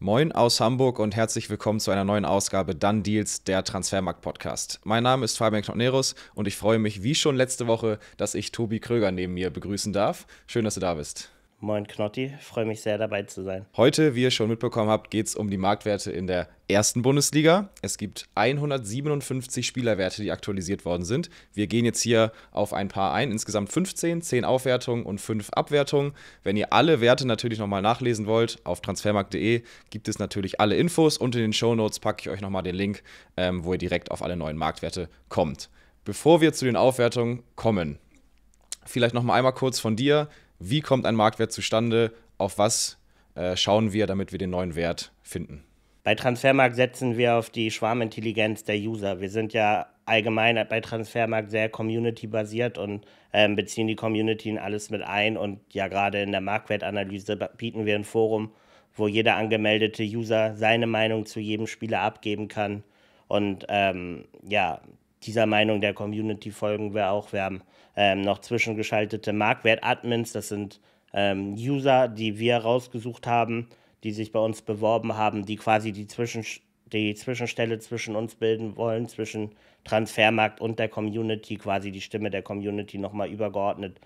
Moin aus Hamburg und herzlich willkommen zu einer neuen Ausgabe Dann Deals, der Transfermarkt-Podcast. Mein Name ist Fabian Knottnerus und ich freue mich wie schon letzte Woche, dass ich Tobi Kröger neben mir begrüßen darf. Schön, dass du da bist. Moin Knotti, freue mich sehr dabei zu sein. Heute, wie ihr schon mitbekommen habt, geht es um die Marktwerte in der ersten Bundesliga. Es gibt 157 Spielerwerte, die aktualisiert worden sind. Wir gehen jetzt hier auf ein paar ein. Insgesamt 15, 10 Aufwertungen und 5 Abwertungen. Wenn ihr alle Werte natürlich nochmal nachlesen wollt, auf transfermarkt.de gibt es natürlich alle Infos und in den Show Notes packe ich euch nochmal den Link, ähm, wo ihr direkt auf alle neuen Marktwerte kommt. Bevor wir zu den Aufwertungen kommen, vielleicht nochmal einmal kurz von dir wie kommt ein Marktwert zustande, auf was äh, schauen wir, damit wir den neuen Wert finden. Bei Transfermarkt setzen wir auf die Schwarmintelligenz der User. Wir sind ja allgemein bei Transfermarkt sehr community-basiert und ähm, beziehen die Community in alles mit ein. Und ja, gerade in der Marktwertanalyse bieten wir ein Forum, wo jeder angemeldete User seine Meinung zu jedem Spieler abgeben kann. Und ähm, ja, dieser Meinung der Community folgen wir auch. Wir haben ähm, noch zwischengeschaltete Marktwert-Admins, das sind ähm, User, die wir rausgesucht haben, die sich bei uns beworben haben, die quasi die, Zwischen die Zwischenstelle zwischen uns bilden wollen, zwischen Transfermarkt und der Community, quasi die Stimme der Community nochmal übergeordnet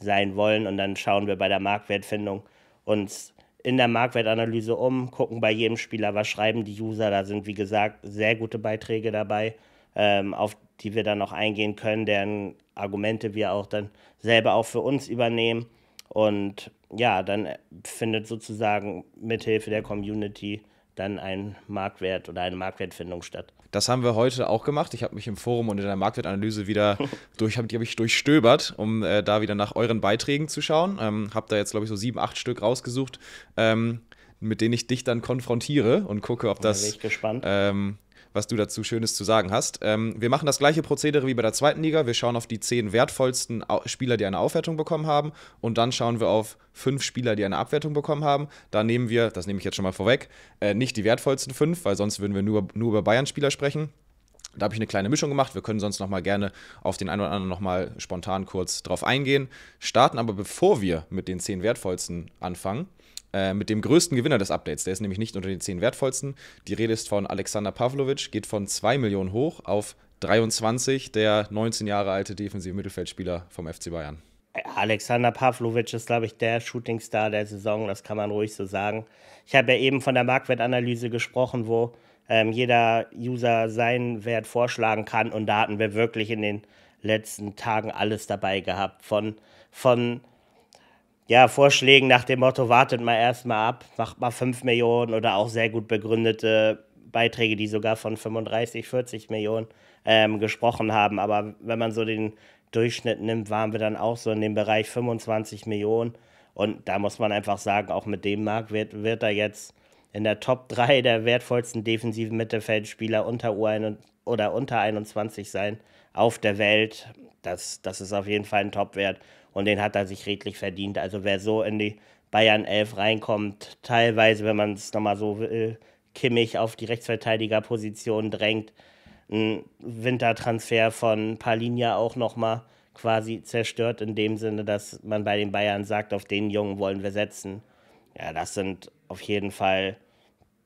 sein wollen. Und dann schauen wir bei der Marktwertfindung uns in der Marktwertanalyse um, gucken bei jedem Spieler, was schreiben die User. Da sind, wie gesagt, sehr gute Beiträge dabei. Ähm, auf die wir dann auch eingehen können, deren Argumente wir auch dann selber auch für uns übernehmen. Und ja, dann findet sozusagen mithilfe der Community dann ein Marktwert oder eine Marktwertfindung statt. Das haben wir heute auch gemacht. Ich habe mich im Forum und in der Marktwertanalyse wieder durch, hab, die habe ich durchstöbert, um äh, da wieder nach euren Beiträgen zu schauen. Ähm, habe da jetzt, glaube ich, so sieben, acht Stück rausgesucht, ähm, mit denen ich dich dann konfrontiere und gucke, ob das, da ähm, was du dazu Schönes zu sagen hast. Ähm, wir machen das gleiche Prozedere wie bei der zweiten Liga. Wir schauen auf die zehn wertvollsten Spieler, die eine Aufwertung bekommen haben. Und dann schauen wir auf fünf Spieler, die eine Abwertung bekommen haben. Da nehmen wir, das nehme ich jetzt schon mal vorweg, äh, nicht die wertvollsten fünf, weil sonst würden wir nur, nur über Bayern-Spieler sprechen. Da habe ich eine kleine Mischung gemacht. Wir können sonst noch mal gerne auf den einen oder anderen noch mal spontan kurz drauf eingehen. Starten aber, bevor wir mit den zehn wertvollsten anfangen, äh, mit dem größten Gewinner des Updates. Der ist nämlich nicht unter den zehn wertvollsten. Die Rede ist von Alexander Pavlovic, geht von 2 Millionen hoch auf 23, der 19 Jahre alte defensive Mittelfeldspieler vom FC Bayern. Alexander Pavlovic ist, glaube ich, der Shootingstar der Saison, das kann man ruhig so sagen. Ich habe ja eben von der Marktwertanalyse gesprochen, wo ähm, jeder User seinen Wert vorschlagen kann. Und da hatten wir wirklich in den letzten Tagen alles dabei gehabt. Von, von ja, Vorschlägen nach dem Motto, wartet mal erstmal ab, macht mal 5 Millionen oder auch sehr gut begründete Beiträge, die sogar von 35, 40 Millionen ähm, gesprochen haben. Aber wenn man so den Durchschnitt nimmt, waren wir dann auch so in dem Bereich 25 Millionen. Und da muss man einfach sagen, auch mit dem Markt wird, wird er jetzt in der Top 3 der wertvollsten defensiven Mittelfeldspieler unter U1 oder unter 21 sein auf der Welt. Das, das ist auf jeden Fall ein Top-Wert. Und den hat er sich redlich verdient. Also wer so in die Bayern 11 reinkommt, teilweise, wenn man es nochmal so will, äh, Kimmich auf die Rechtsverteidigerposition drängt, ein Wintertransfer von Palinja auch nochmal quasi zerstört, in dem Sinne, dass man bei den Bayern sagt, auf den Jungen wollen wir setzen. Ja, das sind auf jeden Fall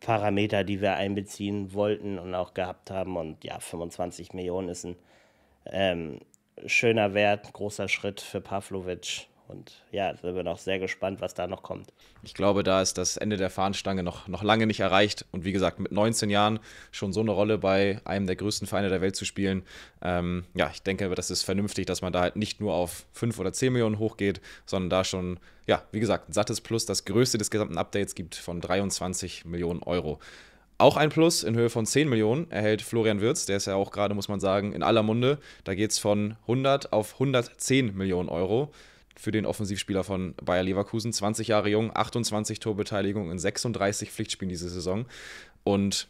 Parameter, die wir einbeziehen wollten und auch gehabt haben. Und ja, 25 Millionen ist ein ähm, schöner Wert, großer Schritt für Pavlovic. Und ja, sind wir noch sehr gespannt, was da noch kommt. Ich glaube, da ist das Ende der Fahnenstange noch, noch lange nicht erreicht. Und wie gesagt, mit 19 Jahren schon so eine Rolle bei einem der größten Vereine der Welt zu spielen, ähm, ja, ich denke, das ist vernünftig, dass man da halt nicht nur auf 5 oder 10 Millionen hochgeht, sondern da schon, ja, wie gesagt, ein sattes Plus, das größte des gesamten Updates gibt von 23 Millionen Euro. Auch ein Plus in Höhe von 10 Millionen erhält Florian Wirz, der ist ja auch gerade, muss man sagen, in aller Munde. Da geht es von 100 auf 110 Millionen Euro für den Offensivspieler von Bayer Leverkusen. 20 Jahre jung, 28 Torbeteiligung in 36 Pflichtspielen diese Saison. Und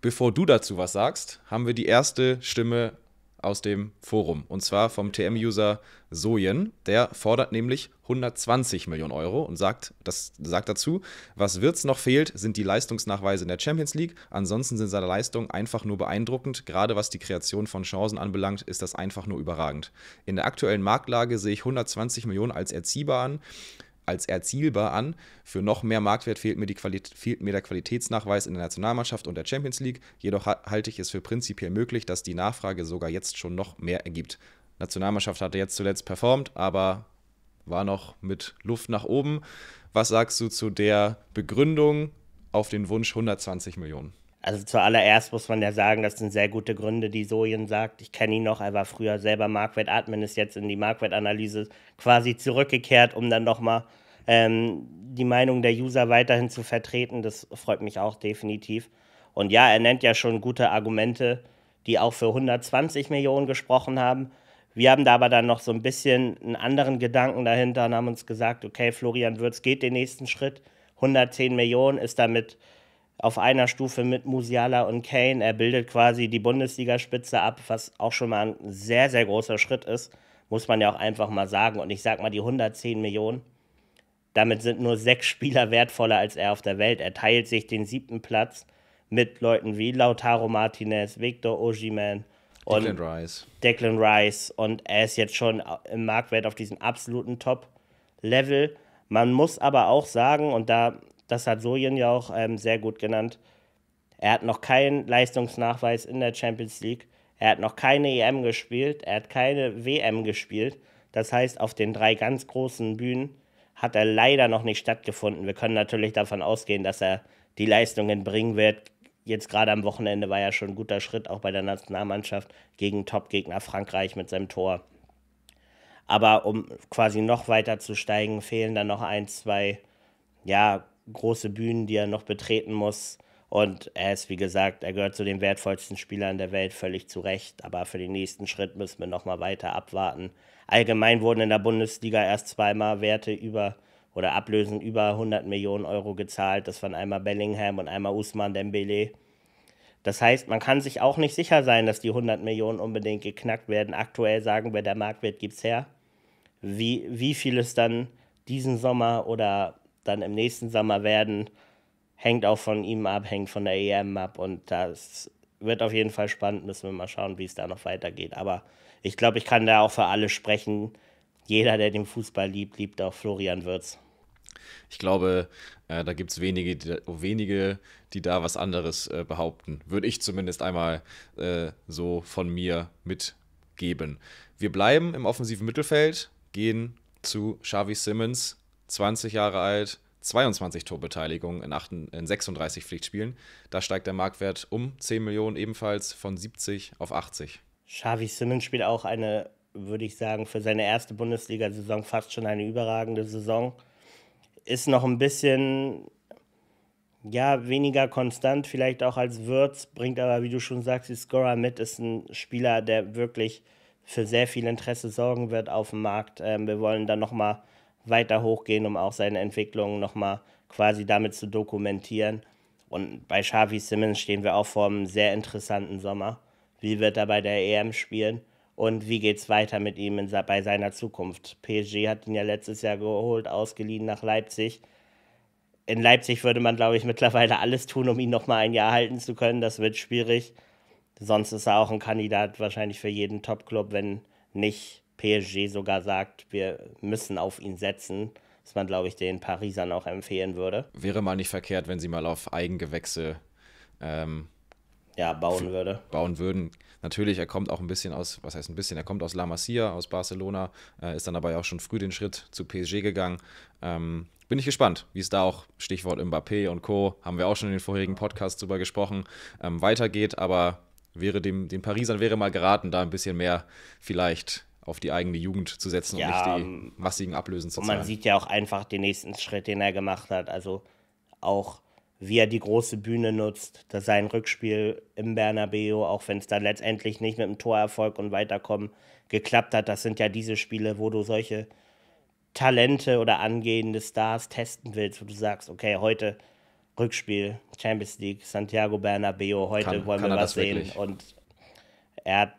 bevor du dazu was sagst, haben wir die erste Stimme aus dem Forum. Und zwar vom TM-User Sojen. Der fordert nämlich 120 Millionen Euro und sagt, das sagt dazu, was Wirtz noch fehlt, sind die Leistungsnachweise in der Champions League. Ansonsten sind seine Leistungen einfach nur beeindruckend. Gerade was die Kreation von Chancen anbelangt, ist das einfach nur überragend. In der aktuellen Marktlage sehe ich 120 Millionen als erziehbar an als erzielbar an. Für noch mehr Marktwert fehlt mir, fehlt mir, der Qualitätsnachweis in der Nationalmannschaft und der Champions League. Jedoch halte ich es für prinzipiell möglich, dass die Nachfrage sogar jetzt schon noch mehr ergibt. Nationalmannschaft hatte jetzt zuletzt performt, aber war noch mit Luft nach oben. Was sagst du zu der Begründung auf den Wunsch 120 Millionen? Also zuallererst muss man ja sagen, das sind sehr gute Gründe, die Sojen sagt. Ich kenne ihn noch, er war früher selber Marktwertatmen, ist jetzt in die Marktwertanalyse quasi zurückgekehrt, um dann nochmal ähm, die Meinung der User weiterhin zu vertreten, das freut mich auch definitiv. Und ja, er nennt ja schon gute Argumente, die auch für 120 Millionen gesprochen haben. Wir haben da aber dann noch so ein bisschen einen anderen Gedanken dahinter und haben uns gesagt, okay, Florian Würz geht den nächsten Schritt. 110 Millionen ist damit auf einer Stufe mit Musiala und Kane. Er bildet quasi die Bundesligaspitze ab, was auch schon mal ein sehr, sehr großer Schritt ist, muss man ja auch einfach mal sagen. Und ich sag mal, die 110 Millionen damit sind nur sechs Spieler wertvoller als er auf der Welt. Er teilt sich den siebten Platz mit Leuten wie Lautaro Martinez, Victor Osimhen und Declan Rice. Declan Rice. Und er ist jetzt schon im Marktwert auf diesem absoluten Top-Level. Man muss aber auch sagen, und da, das hat Sojin ja auch ähm, sehr gut genannt, er hat noch keinen Leistungsnachweis in der Champions League. Er hat noch keine EM gespielt, er hat keine WM gespielt. Das heißt, auf den drei ganz großen Bühnen hat er leider noch nicht stattgefunden. Wir können natürlich davon ausgehen, dass er die Leistungen bringen wird. Jetzt gerade am Wochenende war ja schon ein guter Schritt, auch bei der Nationalmannschaft gegen Topgegner Frankreich mit seinem Tor. Aber um quasi noch weiter zu steigen, fehlen dann noch ein, zwei ja, große Bühnen, die er noch betreten muss. Und er ist, wie gesagt, er gehört zu den wertvollsten Spielern der Welt, völlig zu Recht. Aber für den nächsten Schritt müssen wir nochmal weiter abwarten. Allgemein wurden in der Bundesliga erst zweimal Werte über oder Ablösen über 100 Millionen Euro gezahlt. Das waren einmal Bellingham und einmal Usman Dembele. Das heißt, man kann sich auch nicht sicher sein, dass die 100 Millionen unbedingt geknackt werden. Aktuell sagen wir, der Marktwert es her. Wie, wie viel es dann diesen Sommer oder dann im nächsten Sommer werden, hängt auch von ihm ab, hängt von der EM ab. Und das wird auf jeden Fall spannend. Müssen wir mal schauen, wie es da noch weitergeht. Aber ich glaube, ich kann da auch für alle sprechen. Jeder, der den Fußball liebt, liebt auch Florian Wirtz. Ich glaube, äh, da gibt es wenige, die, wenige, die da was anderes äh, behaupten. Würde ich zumindest einmal äh, so von mir mitgeben. Wir bleiben im offensiven Mittelfeld, gehen zu Xavi Simmons, 20 Jahre alt, 22 Torbeteiligungen in 36 Pflichtspielen. Da steigt der Marktwert um 10 Millionen ebenfalls von 70 auf 80. Xavi Simmons spielt auch eine, würde ich sagen, für seine erste Bundesliga-Saison fast schon eine überragende Saison. Ist noch ein bisschen ja, weniger konstant, vielleicht auch als Würz, bringt aber, wie du schon sagst, die Scorer mit, ist ein Spieler, der wirklich für sehr viel Interesse sorgen wird auf dem Markt. Ähm, wir wollen dann nochmal weiter hochgehen, um auch seine Entwicklung nochmal quasi damit zu dokumentieren. Und bei Xavi Simmons stehen wir auch vor einem sehr interessanten Sommer. Wie wird er bei der EM spielen? Und wie geht es weiter mit ihm in, bei seiner Zukunft? PSG hat ihn ja letztes Jahr geholt, ausgeliehen nach Leipzig. In Leipzig würde man, glaube ich, mittlerweile alles tun, um ihn nochmal ein Jahr halten zu können. Das wird schwierig. Sonst ist er auch ein Kandidat wahrscheinlich für jeden Top-Club, wenn nicht PSG sogar sagt, wir müssen auf ihn setzen was man, glaube ich, den Parisern auch empfehlen würde. Wäre mal nicht verkehrt, wenn sie mal auf Eigengewächse ähm, ja, bauen würde. Bauen würden. Natürlich, er kommt auch ein bisschen aus, was heißt ein bisschen, er kommt aus La Masia, aus Barcelona, äh, ist dann aber ja auch schon früh den Schritt zu PSG gegangen. Ähm, bin ich gespannt, wie es da auch, Stichwort Mbappé und Co., haben wir auch schon in den vorherigen Podcasts drüber gesprochen, ähm, weitergeht, aber wäre dem, den Parisern wäre mal geraten, da ein bisschen mehr vielleicht auf die eigene Jugend zu setzen ja, und nicht die ähm, massigen Ablösen zu zahlen. Und man sieht ja auch einfach den nächsten Schritt, den er gemacht hat. Also auch wie er die große Bühne nutzt, dass sein Rückspiel im Bernabeu, auch wenn es dann letztendlich nicht mit dem Torerfolg und Weiterkommen geklappt hat, das sind ja diese Spiele, wo du solche Talente oder angehende Stars testen willst, wo du sagst, okay, heute Rückspiel, Champions League, Santiago Bernabeu, heute kann, wollen kann wir was sehen. Wirklich? Und er hat,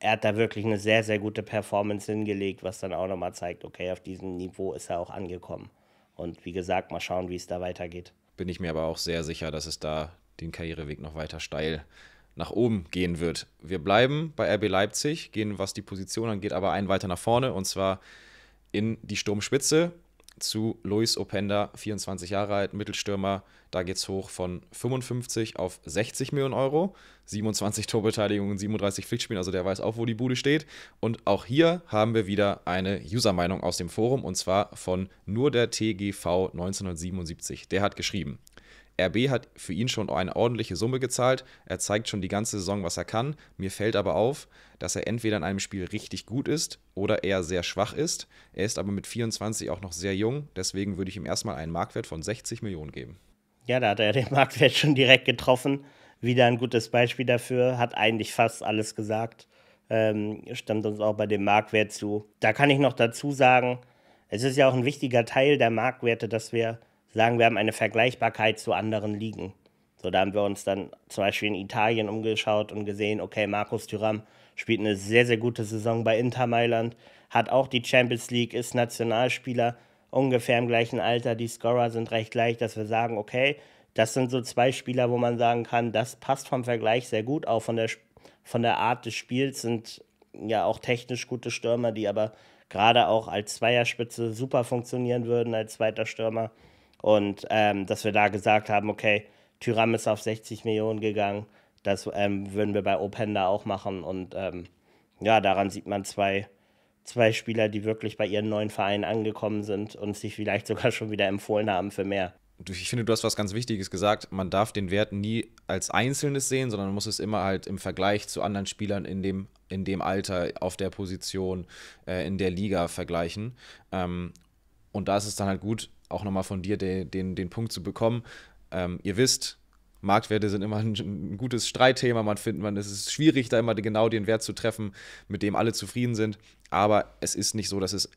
er hat da wirklich eine sehr, sehr gute Performance hingelegt, was dann auch nochmal zeigt, okay, auf diesem Niveau ist er auch angekommen. Und wie gesagt, mal schauen, wie es da weitergeht bin ich mir aber auch sehr sicher, dass es da den Karriereweg noch weiter steil nach oben gehen wird. Wir bleiben bei RB Leipzig, gehen, was die Position angeht, aber einen weiter nach vorne und zwar in die Sturmspitze zu Luis Openda, 24 Jahre alt, Mittelstürmer. Da geht es hoch von 55 auf 60 Millionen Euro. 27 Torbeteiligungen, 37 Pflichtspielen, also der weiß auch, wo die Bude steht. Und auch hier haben wir wieder eine User-Meinung aus dem Forum und zwar von nur der TGV 1977. Der hat geschrieben: RB hat für ihn schon eine ordentliche Summe gezahlt. Er zeigt schon die ganze Saison, was er kann. Mir fällt aber auf, dass er entweder in einem Spiel richtig gut ist oder eher sehr schwach ist. Er ist aber mit 24 auch noch sehr jung. Deswegen würde ich ihm erstmal einen Marktwert von 60 Millionen geben. Ja, da hat er den Marktwert schon direkt getroffen. Wieder ein gutes Beispiel dafür. Hat eigentlich fast alles gesagt. Ähm, stammt uns auch bei dem Marktwert zu. Da kann ich noch dazu sagen, es ist ja auch ein wichtiger Teil der Marktwerte, dass wir sagen, wir haben eine Vergleichbarkeit zu anderen Ligen. So, da haben wir uns dann zum Beispiel in Italien umgeschaut und gesehen, okay, Markus Thuram spielt eine sehr, sehr gute Saison bei Inter Mailand, hat auch die Champions League, ist Nationalspieler, ungefähr im gleichen Alter, die Scorer sind recht gleich, dass wir sagen, okay, das sind so zwei Spieler, wo man sagen kann, das passt vom Vergleich sehr gut, auch von der, von der Art des Spiels sind ja auch technisch gute Stürmer, die aber gerade auch als Zweierspitze super funktionieren würden, als zweiter Stürmer. Und ähm, dass wir da gesagt haben, okay, Tyram ist auf 60 Millionen gegangen, das ähm, würden wir bei Openda auch machen. Und ähm, ja, daran sieht man zwei, zwei Spieler, die wirklich bei ihren neuen Vereinen angekommen sind und sich vielleicht sogar schon wieder empfohlen haben für mehr. Ich finde, du hast was ganz Wichtiges gesagt. Man darf den Wert nie als Einzelnes sehen, sondern man muss es immer halt im Vergleich zu anderen Spielern in dem, in dem Alter, auf der Position, äh, in der Liga vergleichen. Ähm, und da ist es dann halt gut, auch nochmal von dir den, den, den Punkt zu bekommen. Ähm, ihr wisst, Marktwerte sind immer ein, ein gutes Streitthema. Man findet, man, es ist schwierig, da immer genau den Wert zu treffen, mit dem alle zufrieden sind. Aber es ist nicht so, dass es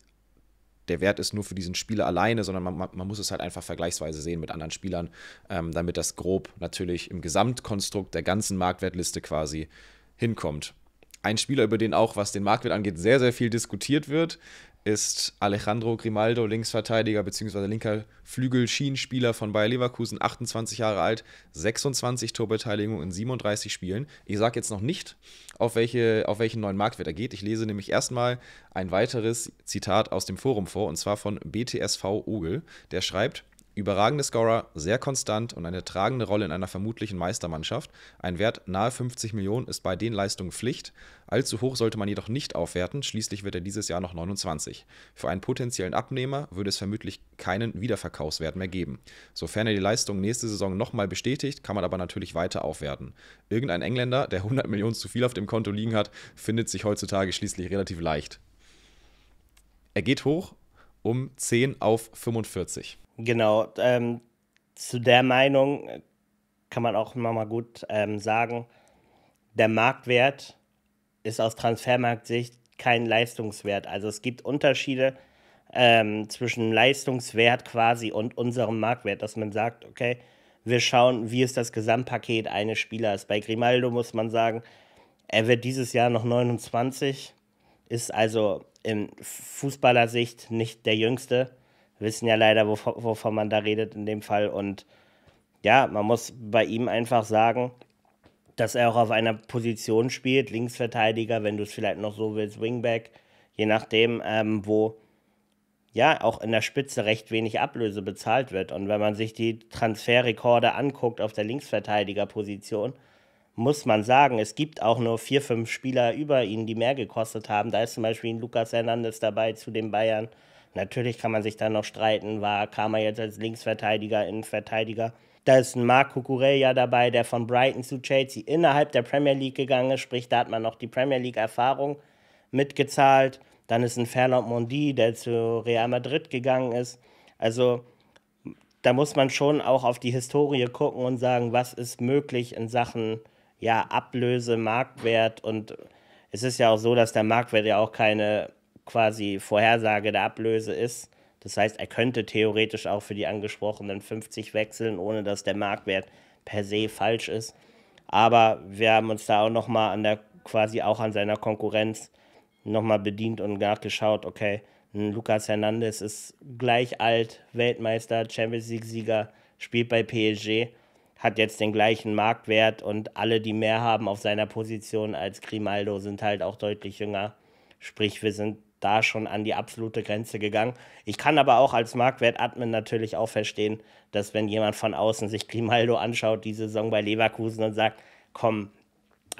der Wert ist nur für diesen Spieler alleine, sondern man, man muss es halt einfach vergleichsweise sehen mit anderen Spielern, ähm, damit das grob natürlich im Gesamtkonstrukt der ganzen Marktwertliste quasi hinkommt. Ein Spieler, über den auch, was den Marktwert angeht, sehr, sehr viel diskutiert wird, ist Alejandro Grimaldo, Linksverteidiger bzw. linker Flügel-Schienenspieler von Bayer Leverkusen, 28 Jahre alt, 26 Torbeteiligungen in 37 Spielen. Ich sage jetzt noch nicht, auf, welche, auf welchen neuen Marktwert er geht. Ich lese nämlich erstmal ein weiteres Zitat aus dem Forum vor, und zwar von BTSV Ogel. Der schreibt, Überragende Scorer, sehr konstant und eine tragende Rolle in einer vermutlichen Meistermannschaft. Ein Wert nahe 50 Millionen ist bei den Leistungen Pflicht. Allzu hoch sollte man jedoch nicht aufwerten, schließlich wird er dieses Jahr noch 29. Für einen potenziellen Abnehmer würde es vermutlich keinen Wiederverkaufswert mehr geben. Sofern er die Leistung nächste Saison nochmal bestätigt, kann man aber natürlich weiter aufwerten. Irgendein Engländer, der 100 Millionen zu viel auf dem Konto liegen hat, findet sich heutzutage schließlich relativ leicht. Er geht hoch um 10 auf 45. Genau, ähm, zu der Meinung äh, kann man auch nochmal gut ähm, sagen, der Marktwert ist aus Transfermarktsicht kein Leistungswert. Also es gibt Unterschiede ähm, zwischen Leistungswert quasi und unserem Marktwert, dass man sagt, okay, wir schauen, wie ist das Gesamtpaket eines Spielers. Bei Grimaldo muss man sagen, er wird dieses Jahr noch 29, ist also in Fußballersicht nicht der Jüngste wissen ja leider, wovon, wovon man da redet in dem Fall. Und ja, man muss bei ihm einfach sagen, dass er auch auf einer Position spielt, Linksverteidiger, wenn du es vielleicht noch so willst, Wingback, je nachdem, ähm, wo ja auch in der Spitze recht wenig Ablöse bezahlt wird. Und wenn man sich die Transferrekorde anguckt auf der Linksverteidigerposition, muss man sagen, es gibt auch nur vier, fünf Spieler über ihn, die mehr gekostet haben. Da ist zum Beispiel ein Lukas Hernandez dabei zu den Bayern. Natürlich kann man sich dann noch streiten, war, kam er jetzt als Linksverteidiger, Innenverteidiger. Da ist ein Marc Cucurella dabei, der von Brighton zu Chelsea innerhalb der Premier League gegangen ist, sprich, da hat man noch die Premier League-Erfahrung mitgezahlt. Dann ist ein Ferland Mondi, der zu Real Madrid gegangen ist. Also da muss man schon auch auf die Historie gucken und sagen, was ist möglich in Sachen ja, Ablöse, Marktwert. Und es ist ja auch so, dass der Marktwert ja auch keine quasi Vorhersage der Ablöse ist. Das heißt, er könnte theoretisch auch für die angesprochenen 50 wechseln, ohne dass der Marktwert per se falsch ist. Aber wir haben uns da auch nochmal an der, quasi auch an seiner Konkurrenz nochmal bedient und nachgeschaut, okay, Lucas Hernandez ist gleich alt, Weltmeister, Champions League-Sieger, spielt bei PSG, hat jetzt den gleichen Marktwert und alle, die mehr haben auf seiner Position als Grimaldo, sind halt auch deutlich jünger. Sprich, wir sind da schon an die absolute Grenze gegangen. Ich kann aber auch als Marktwert-Admin natürlich auch verstehen, dass wenn jemand von außen sich Grimaldo anschaut, die Saison bei Leverkusen und sagt, komm,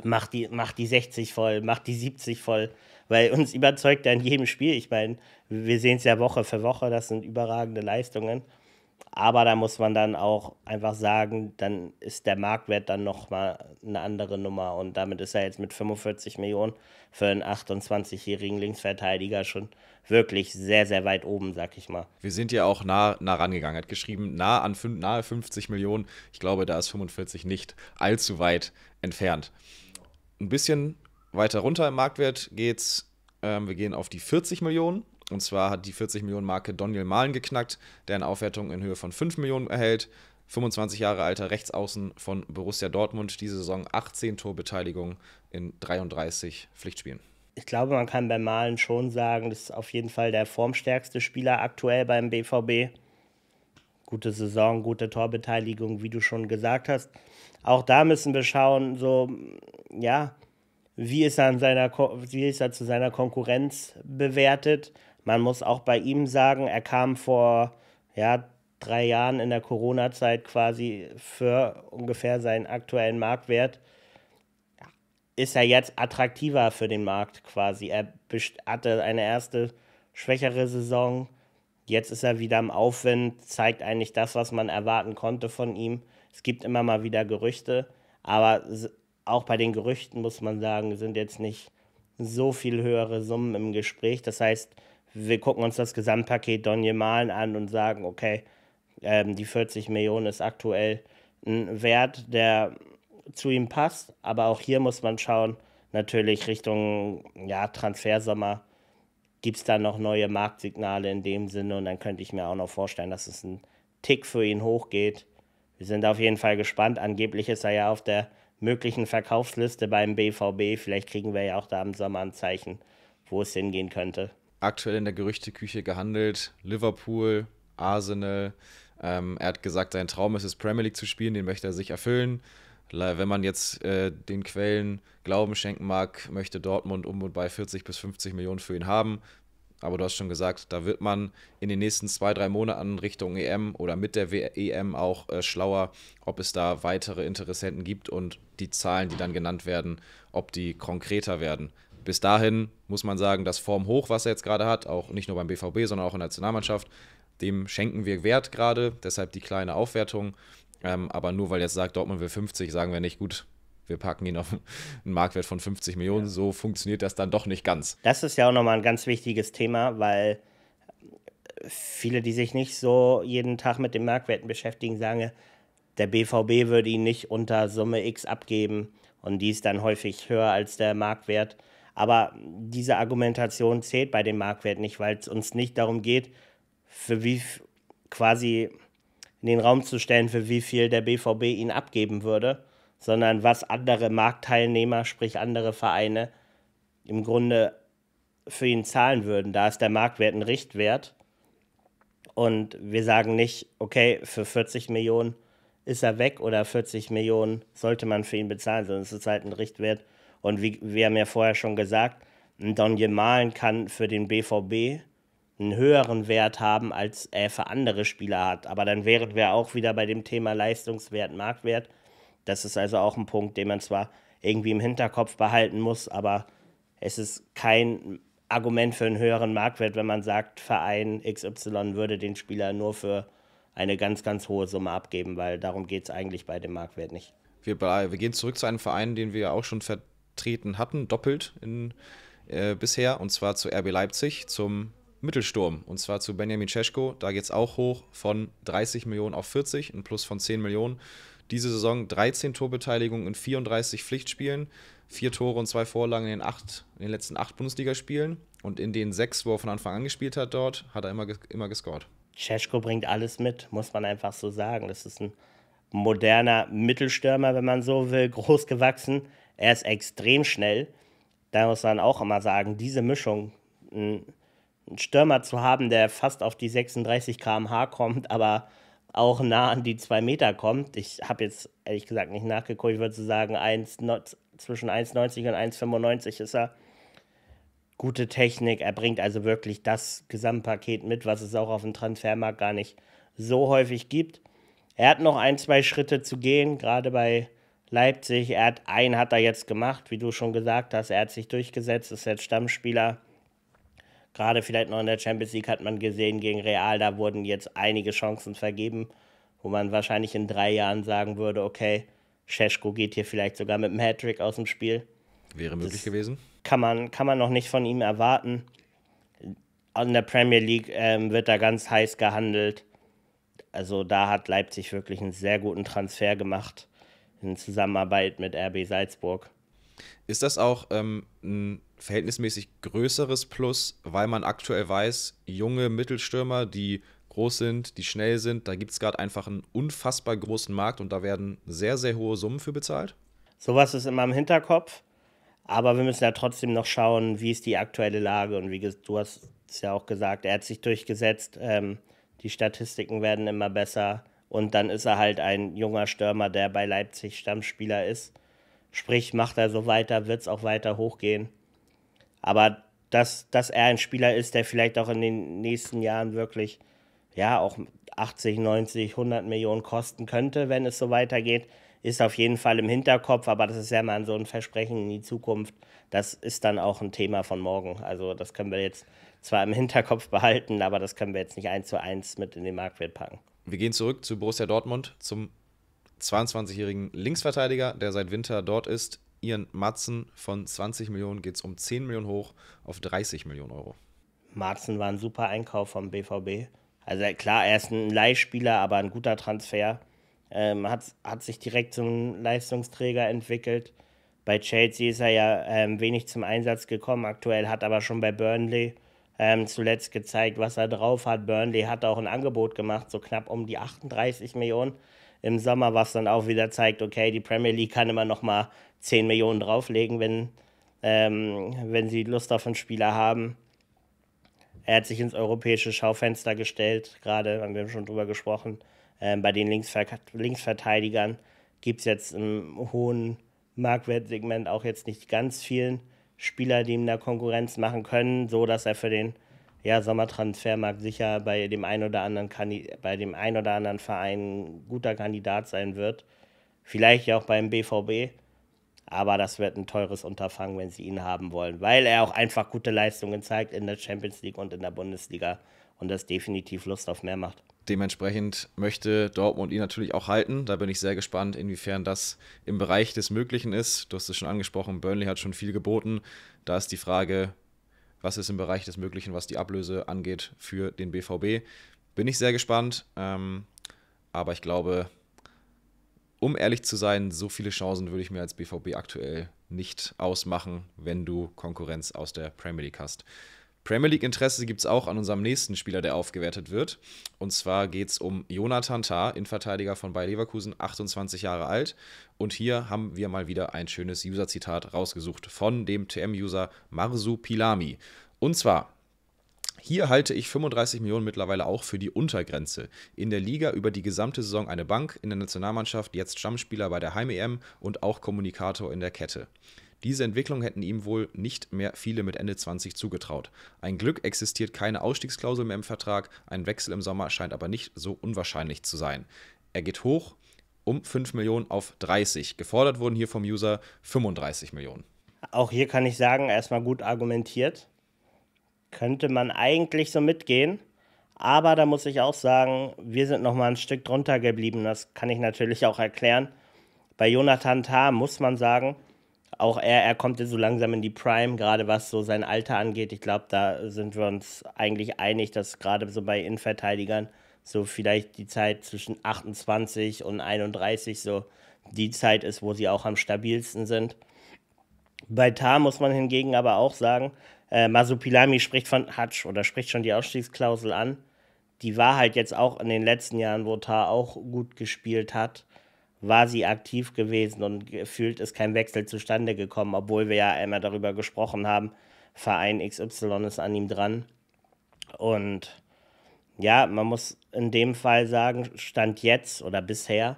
mach die, mach die 60 voll, mach die 70 voll, weil uns überzeugt er in jedem Spiel. Ich meine, wir sehen es ja Woche für Woche, das sind überragende Leistungen. Aber da muss man dann auch einfach sagen, dann ist der Marktwert dann nochmal eine andere Nummer. Und damit ist er jetzt mit 45 Millionen für einen 28-jährigen Linksverteidiger schon wirklich sehr, sehr weit oben, sag ich mal. Wir sind ja auch nah, nah rangegangen, hat geschrieben, nah an nahe 50 Millionen. Ich glaube, da ist 45 nicht allzu weit entfernt. Ein bisschen weiter runter im Marktwert geht's. Ähm, wir gehen auf die 40 Millionen. Und zwar hat die 40 Millionen Marke Daniel Mahlen geknackt, der eine Aufwertung in Höhe von 5 Millionen erhält. 25 Jahre alter Rechtsaußen von Borussia Dortmund, diese Saison 18 Torbeteiligung in 33 Pflichtspielen. Ich glaube, man kann bei Malen schon sagen, das ist auf jeden Fall der formstärkste Spieler aktuell beim BVB. Gute Saison, gute Torbeteiligung, wie du schon gesagt hast. Auch da müssen wir schauen, so, ja, wie ist er, an seiner, wie ist er zu seiner Konkurrenz bewertet man muss auch bei ihm sagen, er kam vor ja, drei Jahren in der Corona-Zeit quasi für ungefähr seinen aktuellen Marktwert. Ist er jetzt attraktiver für den Markt quasi? Er hatte eine erste schwächere Saison. Jetzt ist er wieder im Aufwind, zeigt eigentlich das, was man erwarten konnte von ihm. Es gibt immer mal wieder Gerüchte, aber auch bei den Gerüchten muss man sagen, sind jetzt nicht so viel höhere Summen im Gespräch. Das heißt, wir gucken uns das Gesamtpaket Donje Malen an und sagen, okay, ähm, die 40 Millionen ist aktuell ein Wert, der zu ihm passt. Aber auch hier muss man schauen, natürlich Richtung ja, Transfersommer gibt es da noch neue Marktsignale in dem Sinne und dann könnte ich mir auch noch vorstellen, dass es ein Tick für ihn hochgeht. Wir sind auf jeden Fall gespannt. Angeblich ist er ja auf der möglichen Verkaufsliste beim BVB. Vielleicht kriegen wir ja auch da im Sommer ein Zeichen, wo es hingehen könnte aktuell in der Gerüchteküche gehandelt. Liverpool, Arsenal. Ähm, er hat gesagt, sein Traum ist es, Premier League zu spielen, den möchte er sich erfüllen. Wenn man jetzt äh, den Quellen Glauben schenken mag, möchte Dortmund um und bei 40 bis 50 Millionen für ihn haben. Aber du hast schon gesagt, da wird man in den nächsten zwei, drei Monaten Richtung EM oder mit der EM auch äh, schlauer, ob es da weitere Interessenten gibt und die Zahlen, die dann genannt werden, ob die konkreter werden bis dahin muss man sagen, das Formhoch, was er jetzt gerade hat, auch nicht nur beim BVB, sondern auch in der Nationalmannschaft, dem schenken wir Wert gerade, deshalb die kleine Aufwertung. Ähm, aber nur weil jetzt sagt, Dortmund will 50, sagen wir nicht, gut, wir packen ihn auf einen Marktwert von 50 Millionen. Ja. So funktioniert das dann doch nicht ganz. Das ist ja auch nochmal ein ganz wichtiges Thema, weil viele, die sich nicht so jeden Tag mit den Marktwerten beschäftigen, sagen, der BVB würde ihn nicht unter Summe X abgeben und die ist dann häufig höher als der Marktwert. Aber diese Argumentation zählt bei dem Marktwert nicht, weil es uns nicht darum geht, für wie quasi in den Raum zu stellen, für wie viel der BVB ihn abgeben würde, sondern was andere Marktteilnehmer, sprich andere Vereine, im Grunde für ihn zahlen würden. Da ist der Marktwert ein Richtwert. Und wir sagen nicht, okay, für 40 Millionen ist er weg oder 40 Millionen sollte man für ihn bezahlen, sondern es ist halt ein Richtwert, und wie wir haben ja vorher schon gesagt, ein Don Malen kann für den BVB einen höheren Wert haben, als er für andere Spieler hat. Aber dann wären wir auch wieder bei dem Thema Leistungswert, Marktwert. Das ist also auch ein Punkt, den man zwar irgendwie im Hinterkopf behalten muss, aber es ist kein Argument für einen höheren Marktwert, wenn man sagt, Verein XY würde den Spieler nur für eine ganz, ganz hohe Summe abgeben, weil darum geht es eigentlich bei dem Marktwert nicht. Wir, wir, gehen zurück zu einem Verein, den wir ja auch schon vertreten angetreten hatten, doppelt in, äh, bisher, und zwar zu RB Leipzig, zum Mittelsturm, und zwar zu Benjamin Cesko. Da geht es auch hoch von 30 Millionen auf 40, ein Plus von 10 Millionen. Diese Saison 13 Torbeteiligungen in 34 Pflichtspielen, vier Tore und zwei Vorlagen in den, acht, in den letzten acht Bundesligaspielen. Und in den sechs, wo er von Anfang an gespielt hat, dort hat er immer, immer gescored. Cesko bringt alles mit, muss man einfach so sagen. Das ist ein moderner Mittelstürmer, wenn man so will, groß gewachsen, er ist extrem schnell. Da muss man auch immer sagen, diese Mischung, einen Stürmer zu haben, der fast auf die 36 km/h kommt, aber auch nah an die 2 Meter kommt. Ich habe jetzt ehrlich gesagt nicht nachgeguckt. Ich würde sagen, 1, zwischen 1,90 und 1,95 ist er. Gute Technik. Er bringt also wirklich das Gesamtpaket mit, was es auch auf dem Transfermarkt gar nicht so häufig gibt. Er hat noch ein, zwei Schritte zu gehen, gerade bei Leipzig. Er hat einen hat er jetzt gemacht, wie du schon gesagt hast. Er hat sich durchgesetzt, ist jetzt Stammspieler. Gerade vielleicht noch in der Champions League hat man gesehen gegen Real, da wurden jetzt einige Chancen vergeben, wo man wahrscheinlich in drei Jahren sagen würde, okay, Scheschko geht hier vielleicht sogar mit einem Hattrick aus dem Spiel. Wäre möglich das gewesen. Kann man, kann man noch nicht von ihm erwarten. In der Premier League ähm, wird da ganz heiß gehandelt. Also da hat Leipzig wirklich einen sehr guten Transfer gemacht in Zusammenarbeit mit RB Salzburg. Ist das auch ähm, ein verhältnismäßig größeres Plus, weil man aktuell weiß, junge Mittelstürmer, die groß sind, die schnell sind, da gibt es gerade einfach einen unfassbar großen Markt und da werden sehr, sehr hohe Summen für bezahlt? Sowas ist immer im Hinterkopf, aber wir müssen ja trotzdem noch schauen, wie ist die aktuelle Lage und wie du hast es ja auch gesagt, er hat sich durchgesetzt, ähm, die Statistiken werden immer besser und dann ist er halt ein junger Stürmer, der bei Leipzig Stammspieler ist. Sprich, macht er so weiter, wird es auch weiter hochgehen. Aber dass, dass er ein Spieler ist, der vielleicht auch in den nächsten Jahren wirklich, ja, auch 80, 90, 100 Millionen kosten könnte, wenn es so weitergeht, ist auf jeden Fall im Hinterkopf. Aber das ist ja mal so ein Versprechen in die Zukunft. Das ist dann auch ein Thema von morgen. Also, das können wir jetzt zwar im Hinterkopf behalten, aber das können wir jetzt nicht eins zu eins mit in den Marktwert packen. Wir gehen zurück zu Borussia Dortmund, zum 22-jährigen Linksverteidiger, der seit Winter dort ist. Ihren Matzen von 20 Millionen geht es um 10 Millionen hoch auf 30 Millionen Euro. Matzen war ein super Einkauf vom BVB. Also klar, er ist ein Leihspieler, aber ein guter Transfer. Ähm, hat, hat sich direkt zum Leistungsträger entwickelt. Bei Chelsea ist er ja ähm, wenig zum Einsatz gekommen aktuell, hat aber schon bei Burnley ähm, zuletzt gezeigt, was er drauf hat. Burnley hat auch ein Angebot gemacht, so knapp um die 38 Millionen im Sommer, was dann auch wieder zeigt, okay, die Premier League kann immer noch mal 10 Millionen drauflegen, wenn, ähm, wenn sie Lust auf einen Spieler haben. Er hat sich ins europäische Schaufenster gestellt, gerade, haben wir schon drüber gesprochen, ähm, bei den Linksver Linksverteidigern gibt es jetzt im hohen Marktwertsegment auch jetzt nicht ganz vielen Spieler, die ihm da Konkurrenz machen können, so dass er für den ja, Sommertransfermarkt sicher bei dem ein oder anderen Kandi bei dem einen oder anderen Verein guter Kandidat sein wird. Vielleicht auch beim BVB. Aber das wird ein teures Unterfangen, wenn sie ihn haben wollen, weil er auch einfach gute Leistungen zeigt in der Champions League und in der Bundesliga und das definitiv Lust auf mehr macht. Dementsprechend möchte Dortmund ihn natürlich auch halten. Da bin ich sehr gespannt, inwiefern das im Bereich des Möglichen ist. Du hast es schon angesprochen, Burnley hat schon viel geboten. Da ist die Frage, was ist im Bereich des Möglichen, was die Ablöse angeht für den BVB. Bin ich sehr gespannt. Ähm, aber ich glaube, um ehrlich zu sein, so viele Chancen würde ich mir als BVB aktuell nicht ausmachen, wenn du Konkurrenz aus der Premier League hast. Premier League-Interesse gibt es auch an unserem nächsten Spieler, der aufgewertet wird. Und zwar geht es um Jonathan Tah, Innenverteidiger von Bayer Leverkusen, 28 Jahre alt. Und hier haben wir mal wieder ein schönes User-Zitat rausgesucht von dem TM-User Marzu Pilami. Und zwar, hier halte ich 35 Millionen mittlerweile auch für die Untergrenze. In der Liga über die gesamte Saison eine Bank, in der Nationalmannschaft jetzt Stammspieler bei der Heim-EM und auch Kommunikator in der Kette. Diese Entwicklung hätten ihm wohl nicht mehr viele mit Ende 20 zugetraut. Ein Glück existiert keine Ausstiegsklausel mehr im Vertrag, ein Wechsel im Sommer scheint aber nicht so unwahrscheinlich zu sein. Er geht hoch um 5 Millionen auf 30. Gefordert wurden hier vom User 35 Millionen. Auch hier kann ich sagen, erstmal gut argumentiert. Könnte man eigentlich so mitgehen. Aber da muss ich auch sagen, wir sind noch mal ein Stück drunter geblieben. Das kann ich natürlich auch erklären. Bei Jonathan Tah muss man sagen, auch er, er kommt ja so langsam in die Prime, gerade was so sein Alter angeht. Ich glaube, da sind wir uns eigentlich einig, dass gerade so bei Innenverteidigern so vielleicht die Zeit zwischen 28 und 31 so die Zeit ist, wo sie auch am stabilsten sind. Bei Tar muss man hingegen aber auch sagen, äh, Masupilami spricht von Hatsch oder spricht schon die Ausstiegsklausel an. Die war halt jetzt auch in den letzten Jahren, wo Tar auch gut gespielt hat, war sie aktiv gewesen und gefühlt ist kein Wechsel zustande gekommen, obwohl wir ja einmal darüber gesprochen haben, Verein XY ist an ihm dran. Und ja, man muss in dem Fall sagen, Stand jetzt oder bisher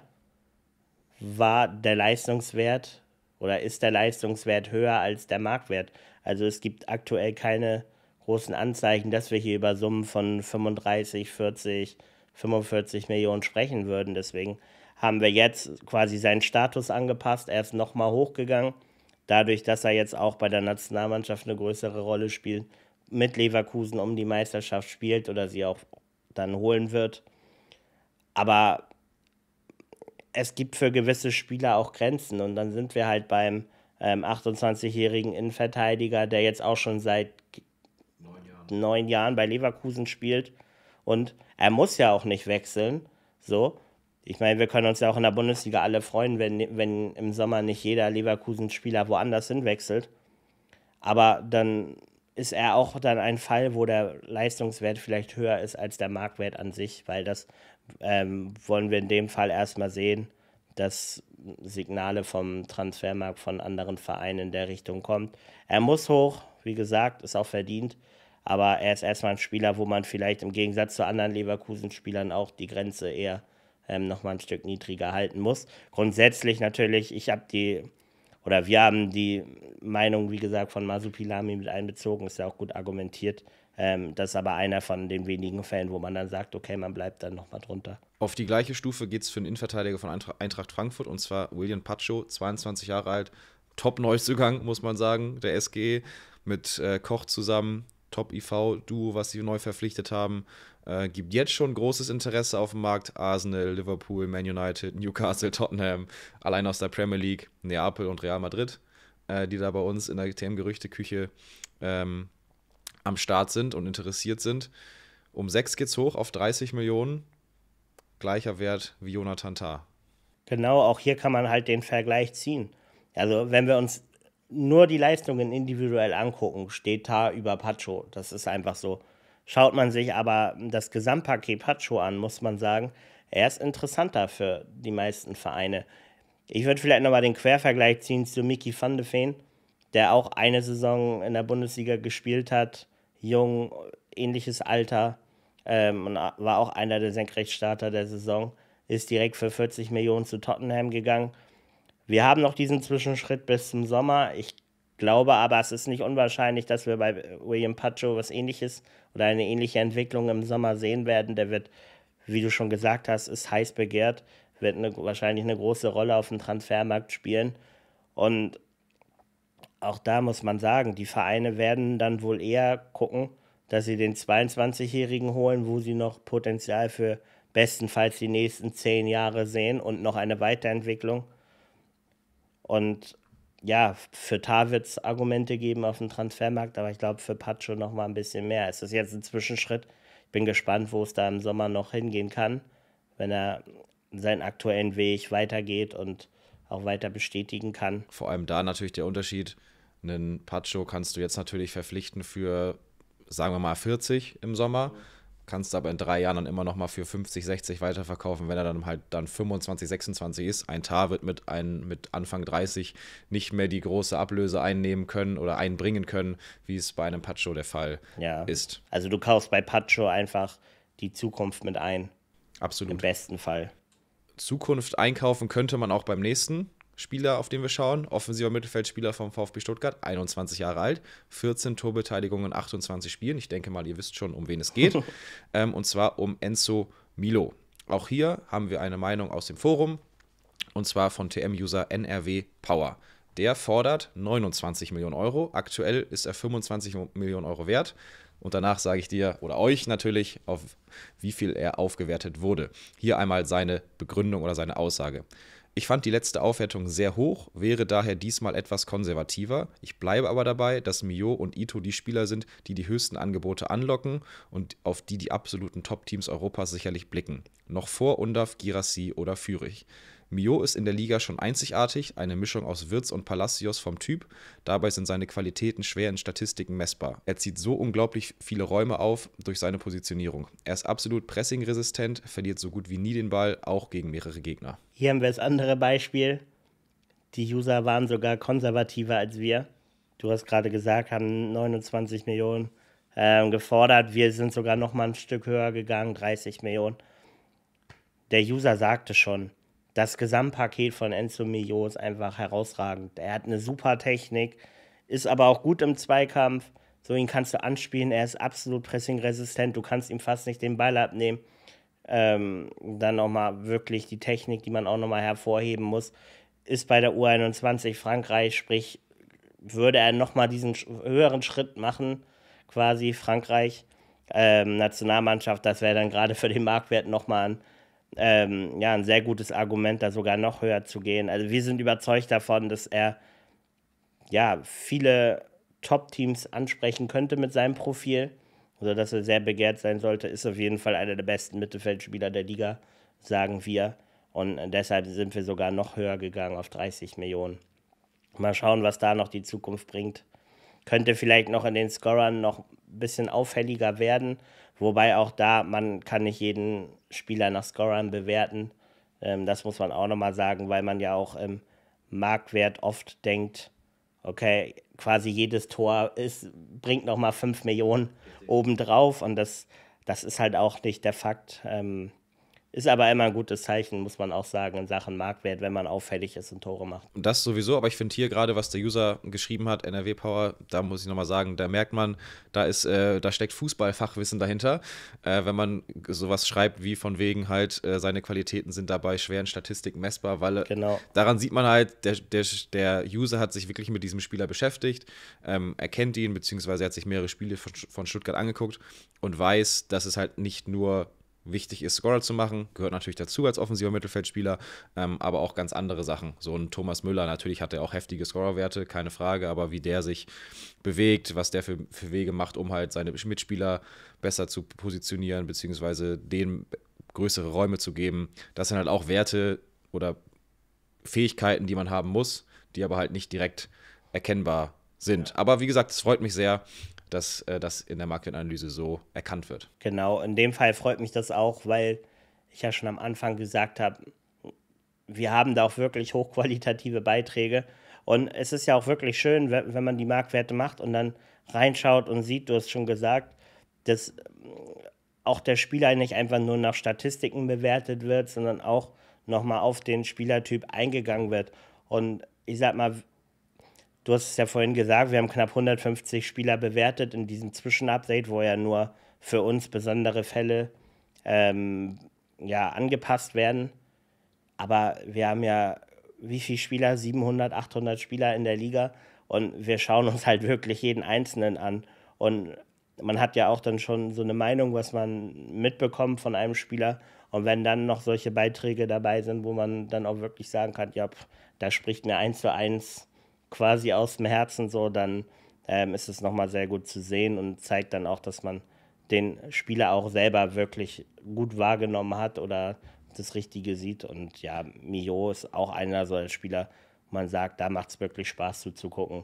war der Leistungswert oder ist der Leistungswert höher als der Marktwert. Also es gibt aktuell keine großen Anzeichen, dass wir hier über Summen von 35, 40, 45 Millionen sprechen würden. Deswegen haben wir jetzt quasi seinen Status angepasst. Er ist nochmal hochgegangen. Dadurch, dass er jetzt auch bei der Nationalmannschaft eine größere Rolle spielt, mit Leverkusen um die Meisterschaft spielt oder sie auch dann holen wird. Aber es gibt für gewisse Spieler auch Grenzen und dann sind wir halt beim ähm, 28-jährigen Innenverteidiger, der jetzt auch schon seit neun Jahren. neun Jahren bei Leverkusen spielt und er muss ja auch nicht wechseln. So, ich meine, wir können uns ja auch in der Bundesliga alle freuen, wenn, wenn im Sommer nicht jeder Leverkusen-Spieler woanders hinwechselt. Aber dann ist er auch dann ein Fall, wo der Leistungswert vielleicht höher ist als der Marktwert an sich, weil das ähm, wollen wir in dem Fall erstmal sehen, dass Signale vom Transfermarkt von anderen Vereinen in der Richtung kommt. Er muss hoch, wie gesagt, ist auch verdient, aber er ist erstmal ein Spieler, wo man vielleicht im Gegensatz zu anderen Leverkusen-Spielern auch die Grenze eher ähm, nochmal ein Stück niedriger halten muss. Grundsätzlich natürlich, ich habe die, oder wir haben die Meinung, wie gesagt, von Masupilami mit einbezogen, ist ja auch gut argumentiert. Ähm, das ist aber einer von den wenigen Fällen, wo man dann sagt, okay, man bleibt dann nochmal drunter. Auf die gleiche Stufe geht es für einen Innenverteidiger von Eintracht Frankfurt und zwar William Pacho, 22 Jahre alt, Top-Neuzugang, muss man sagen, der SG e, mit äh, Koch zusammen. Top-IV-Duo, was sie neu verpflichtet haben. Äh, gibt jetzt schon großes Interesse auf dem Markt. Arsenal, Liverpool, Man United, Newcastle, Tottenham, allein aus der Premier League, Neapel und Real Madrid, äh, die da bei uns in der TM-Gerüchteküche ähm, am Start sind und interessiert sind. Um 6 es hoch auf 30 Millionen. Gleicher Wert wie Jonathan Tah. Genau, auch hier kann man halt den Vergleich ziehen. Also, wenn wir uns nur die Leistungen individuell angucken, steht da über Pacho. Das ist einfach so. Schaut man sich aber das Gesamtpaket Pacho an, muss man sagen, er ist interessanter für die meisten Vereine. Ich würde vielleicht nochmal den Quervergleich ziehen zu Mickey van de Feen, der auch eine Saison in der Bundesliga gespielt hat, jung, ähnliches Alter ähm, war auch einer der Senkrechtstarter der Saison, ist direkt für 40 Millionen zu Tottenham gegangen wir haben noch diesen Zwischenschritt bis zum Sommer. Ich glaube aber, es ist nicht unwahrscheinlich, dass wir bei William Pacho was ähnliches oder eine ähnliche Entwicklung im Sommer sehen werden. Der wird, wie du schon gesagt hast, ist heiß begehrt, wird eine, wahrscheinlich eine große Rolle auf dem Transfermarkt spielen. Und auch da muss man sagen, die Vereine werden dann wohl eher gucken, dass sie den 22-Jährigen holen, wo sie noch Potenzial für bestenfalls die nächsten zehn Jahre sehen und noch eine Weiterentwicklung und ja, für Tar wird es Argumente geben auf dem Transfermarkt, aber ich glaube für Pacho noch mal ein bisschen mehr. Es ist jetzt ein Zwischenschritt. Ich bin gespannt, wo es da im Sommer noch hingehen kann, wenn er seinen aktuellen Weg weitergeht und auch weiter bestätigen kann. Vor allem da natürlich der Unterschied, einen Pacho kannst du jetzt natürlich verpflichten für, sagen wir mal, 40 im Sommer. Mhm kannst aber in drei Jahren dann immer noch mal für 50, 60 weiterverkaufen, wenn er dann halt dann 25, 26 ist. Ein Tar wird mit, ein, mit Anfang 30 nicht mehr die große Ablöse einnehmen können oder einbringen können, wie es bei einem Pacho der Fall ja. ist. Also du kaufst bei Pacho einfach die Zukunft mit ein. Absolut. Im besten Fall. Zukunft einkaufen könnte man auch beim nächsten. Spieler, auf den wir schauen. Offensiver Mittelfeldspieler vom VfB Stuttgart, 21 Jahre alt, 14 Torbeteiligungen, 28 Spielen. Ich denke mal, ihr wisst schon, um wen es geht. ähm, und zwar um Enzo Milo. Auch hier haben wir eine Meinung aus dem Forum und zwar von TM-User NRW Power. Der fordert 29 Millionen Euro. Aktuell ist er 25 Millionen Euro wert. Und danach sage ich dir oder euch natürlich, auf wie viel er aufgewertet wurde. Hier einmal seine Begründung oder seine Aussage. Ich fand die letzte Aufwertung sehr hoch, wäre daher diesmal etwas konservativer. Ich bleibe aber dabei, dass Mio und Ito die Spieler sind, die die höchsten Angebote anlocken und auf die die absoluten Top-Teams Europas sicherlich blicken. Noch vor Undav, Girassi oder Fürich. Mio ist in der Liga schon einzigartig, eine Mischung aus Wirtz und Palacios vom Typ. Dabei sind seine Qualitäten schwer in Statistiken messbar. Er zieht so unglaublich viele Räume auf durch seine Positionierung. Er ist absolut pressingresistent, verliert so gut wie nie den Ball, auch gegen mehrere Gegner. Hier haben wir das andere Beispiel. Die User waren sogar konservativer als wir. Du hast gerade gesagt, haben 29 Millionen äh, gefordert. Wir sind sogar noch mal ein Stück höher gegangen, 30 Millionen. Der User sagte schon, das Gesamtpaket von Enzo Mio ist einfach herausragend. Er hat eine super Technik, ist aber auch gut im Zweikampf. So ihn kannst du anspielen, er ist absolut pressingresistent, du kannst ihm fast nicht den Ball abnehmen. Ähm, dann nochmal wirklich die Technik, die man auch nochmal hervorheben muss, ist bei der U21 Frankreich, sprich, würde er nochmal diesen höheren Schritt machen, quasi Frankreich, ähm, Nationalmannschaft, das wäre dann gerade für den Marktwert nochmal ein ähm, ja, ein sehr gutes Argument, da sogar noch höher zu gehen. Also wir sind überzeugt davon, dass er ja viele Top-Teams ansprechen könnte mit seinem Profil. Also dass er sehr begehrt sein sollte, ist auf jeden Fall einer der besten Mittelfeldspieler der Liga, sagen wir. Und deshalb sind wir sogar noch höher gegangen auf 30 Millionen. Mal schauen, was da noch die Zukunft bringt. Könnte vielleicht noch in den Scorern noch bisschen auffälliger werden. Wobei auch da, man kann nicht jeden Spieler nach Scorern bewerten. Ähm, das muss man auch nochmal sagen, weil man ja auch im ähm, Marktwert oft denkt, okay, quasi jedes Tor ist, bringt nochmal 5 Millionen obendrauf und das, das ist halt auch nicht der Fakt. Ähm, ist aber immer ein gutes Zeichen, muss man auch sagen, in Sachen Marktwert, wenn man auffällig ist und Tore macht. Und das sowieso, aber ich finde hier gerade, was der User geschrieben hat, NRW Power, da muss ich nochmal sagen, da merkt man, da ist, äh, da steckt Fußballfachwissen dahinter. Äh, wenn man sowas schreibt, wie von wegen halt, äh, seine Qualitäten sind dabei schweren Statistiken messbar, weil äh, genau. daran sieht man halt, der, der, der User hat sich wirklich mit diesem Spieler beschäftigt, ähm, erkennt ihn, beziehungsweise hat sich mehrere Spiele von, von Stuttgart angeguckt und weiß, dass es halt nicht nur wichtig ist, Scorer zu machen, gehört natürlich dazu als offensiver Mittelfeldspieler, ähm, aber auch ganz andere Sachen. So ein Thomas Müller, natürlich hat er auch heftige Scorerwerte, keine Frage, aber wie der sich bewegt, was der für, für Wege macht, um halt seine Mitspieler besser zu positionieren, beziehungsweise denen größere Räume zu geben, das sind halt auch Werte oder Fähigkeiten, die man haben muss, die aber halt nicht direkt erkennbar sind. Ja. Aber wie gesagt, es freut mich sehr, dass äh, das in der Marktanalyse so erkannt wird. Genau, in dem Fall freut mich das auch, weil ich ja schon am Anfang gesagt habe, wir haben da auch wirklich hochqualitative Beiträge. Und es ist ja auch wirklich schön, wenn man die Marktwerte macht und dann reinschaut und sieht, du hast schon gesagt, dass auch der Spieler nicht einfach nur nach Statistiken bewertet wird, sondern auch nochmal auf den Spielertyp eingegangen wird. Und ich sag mal, Du hast es ja vorhin gesagt, wir haben knapp 150 Spieler bewertet in diesem Zwischenupdate, wo ja nur für uns besondere Fälle ähm, ja, angepasst werden. Aber wir haben ja wie viele Spieler? 700, 800 Spieler in der Liga. Und wir schauen uns halt wirklich jeden Einzelnen an. Und man hat ja auch dann schon so eine Meinung, was man mitbekommt von einem Spieler. Und wenn dann noch solche Beiträge dabei sind, wo man dann auch wirklich sagen kann, ja, pff, da spricht eine 1 zu 1 quasi aus dem Herzen so, dann ähm, ist es nochmal sehr gut zu sehen und zeigt dann auch, dass man den Spieler auch selber wirklich gut wahrgenommen hat oder das Richtige sieht. Und ja, Mio ist auch einer solcher Spieler, wo man sagt, da macht es wirklich Spaß zuzugucken.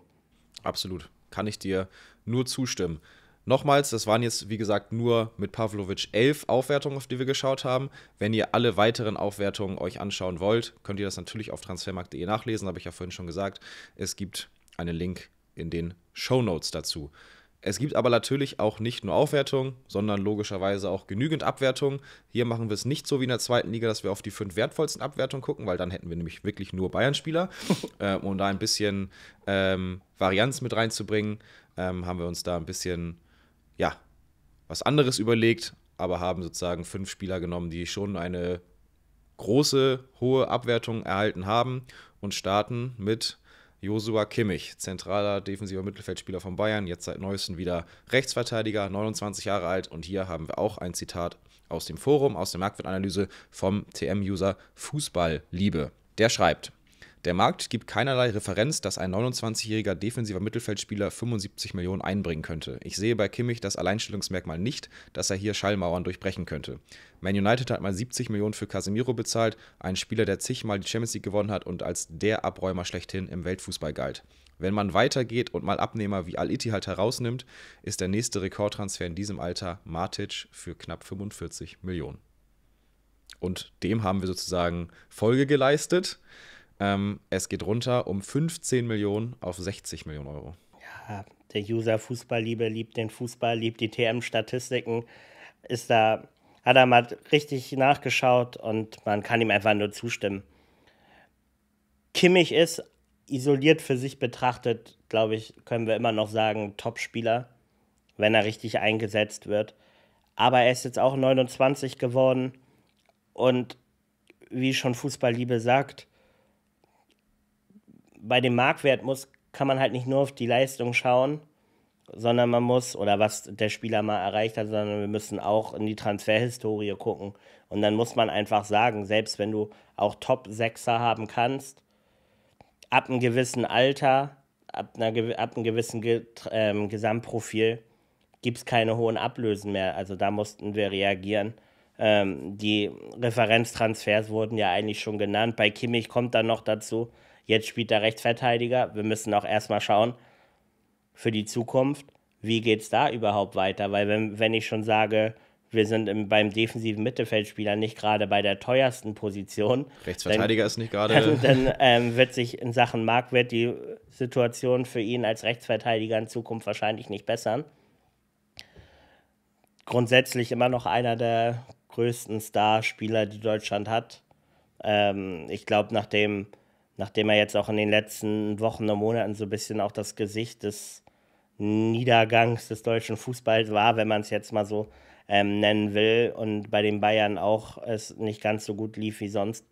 Absolut. Kann ich dir nur zustimmen. Nochmals, das waren jetzt, wie gesagt, nur mit Pavlovic elf Aufwertungen, auf die wir geschaut haben. Wenn ihr alle weiteren Aufwertungen euch anschauen wollt, könnt ihr das natürlich auf transfermarkt.de nachlesen, habe ich ja vorhin schon gesagt. Es gibt einen Link in den Show Notes dazu. Es gibt aber natürlich auch nicht nur Aufwertungen, sondern logischerweise auch genügend Abwertungen. Hier machen wir es nicht so wie in der zweiten Liga, dass wir auf die fünf wertvollsten Abwertungen gucken, weil dann hätten wir nämlich wirklich nur Bayern-Spieler. äh, um da ein bisschen ähm, Varianz mit reinzubringen, ähm, haben wir uns da ein bisschen ja, was anderes überlegt, aber haben sozusagen fünf Spieler genommen, die schon eine große, hohe Abwertung erhalten haben und starten mit Josua Kimmich, zentraler defensiver Mittelfeldspieler von Bayern, jetzt seit neuestem wieder Rechtsverteidiger, 29 Jahre alt. Und hier haben wir auch ein Zitat aus dem Forum, aus der Marktwertanalyse vom TM-User Fußballliebe. Der schreibt, der Markt gibt keinerlei Referenz, dass ein 29-jähriger defensiver Mittelfeldspieler 75 Millionen einbringen könnte. Ich sehe bei Kimmich das Alleinstellungsmerkmal nicht, dass er hier Schallmauern durchbrechen könnte. Man United hat mal 70 Millionen für Casemiro bezahlt, ein Spieler, der zigmal die Champions League gewonnen hat und als der Abräumer schlechthin im Weltfußball galt. Wenn man weitergeht und mal Abnehmer wie al halt herausnimmt, ist der nächste Rekordtransfer in diesem Alter Matic für knapp 45 Millionen. Und dem haben wir sozusagen Folge geleistet. Ähm, es geht runter um 15 Millionen auf 60 Millionen Euro. Ja, der User Fußballliebe liebt den Fußball, liebt die TM-Statistiken, ist da, hat er mal richtig nachgeschaut und man kann ihm einfach nur zustimmen. Kimmich ist isoliert für sich betrachtet, glaube ich, können wir immer noch sagen, Top-Spieler, wenn er richtig eingesetzt wird. Aber er ist jetzt auch 29 geworden und wie schon Fußballliebe sagt, bei dem Marktwert muss, kann man halt nicht nur auf die Leistung schauen, sondern man muss, oder was der Spieler mal erreicht hat, sondern wir müssen auch in die Transferhistorie gucken. Und dann muss man einfach sagen, selbst wenn du auch Top-Sechser haben kannst, ab einem gewissen Alter, ab, einer, ab einem gewissen Ge ähm, Gesamtprofil, gibt es keine hohen Ablösen mehr. Also da mussten wir reagieren. Ähm, die Referenztransfers wurden ja eigentlich schon genannt. Bei Kimmich kommt dann noch dazu, Jetzt spielt er Rechtsverteidiger. Wir müssen auch erstmal schauen für die Zukunft, wie geht es da überhaupt weiter? Weil wenn, wenn ich schon sage, wir sind im, beim defensiven Mittelfeldspieler nicht gerade bei der teuersten Position. Rechtsverteidiger dann, ist nicht gerade. Dann, dann ähm, wird sich in Sachen Marktwert die Situation für ihn als Rechtsverteidiger in Zukunft wahrscheinlich nicht bessern. Grundsätzlich immer noch einer der größten Starspieler, die Deutschland hat. Ähm, ich glaube, nachdem nachdem er jetzt auch in den letzten Wochen und Monaten so ein bisschen auch das Gesicht des Niedergangs des deutschen Fußballs war, wenn man es jetzt mal so ähm, nennen will, und bei den Bayern auch es nicht ganz so gut lief wie sonst,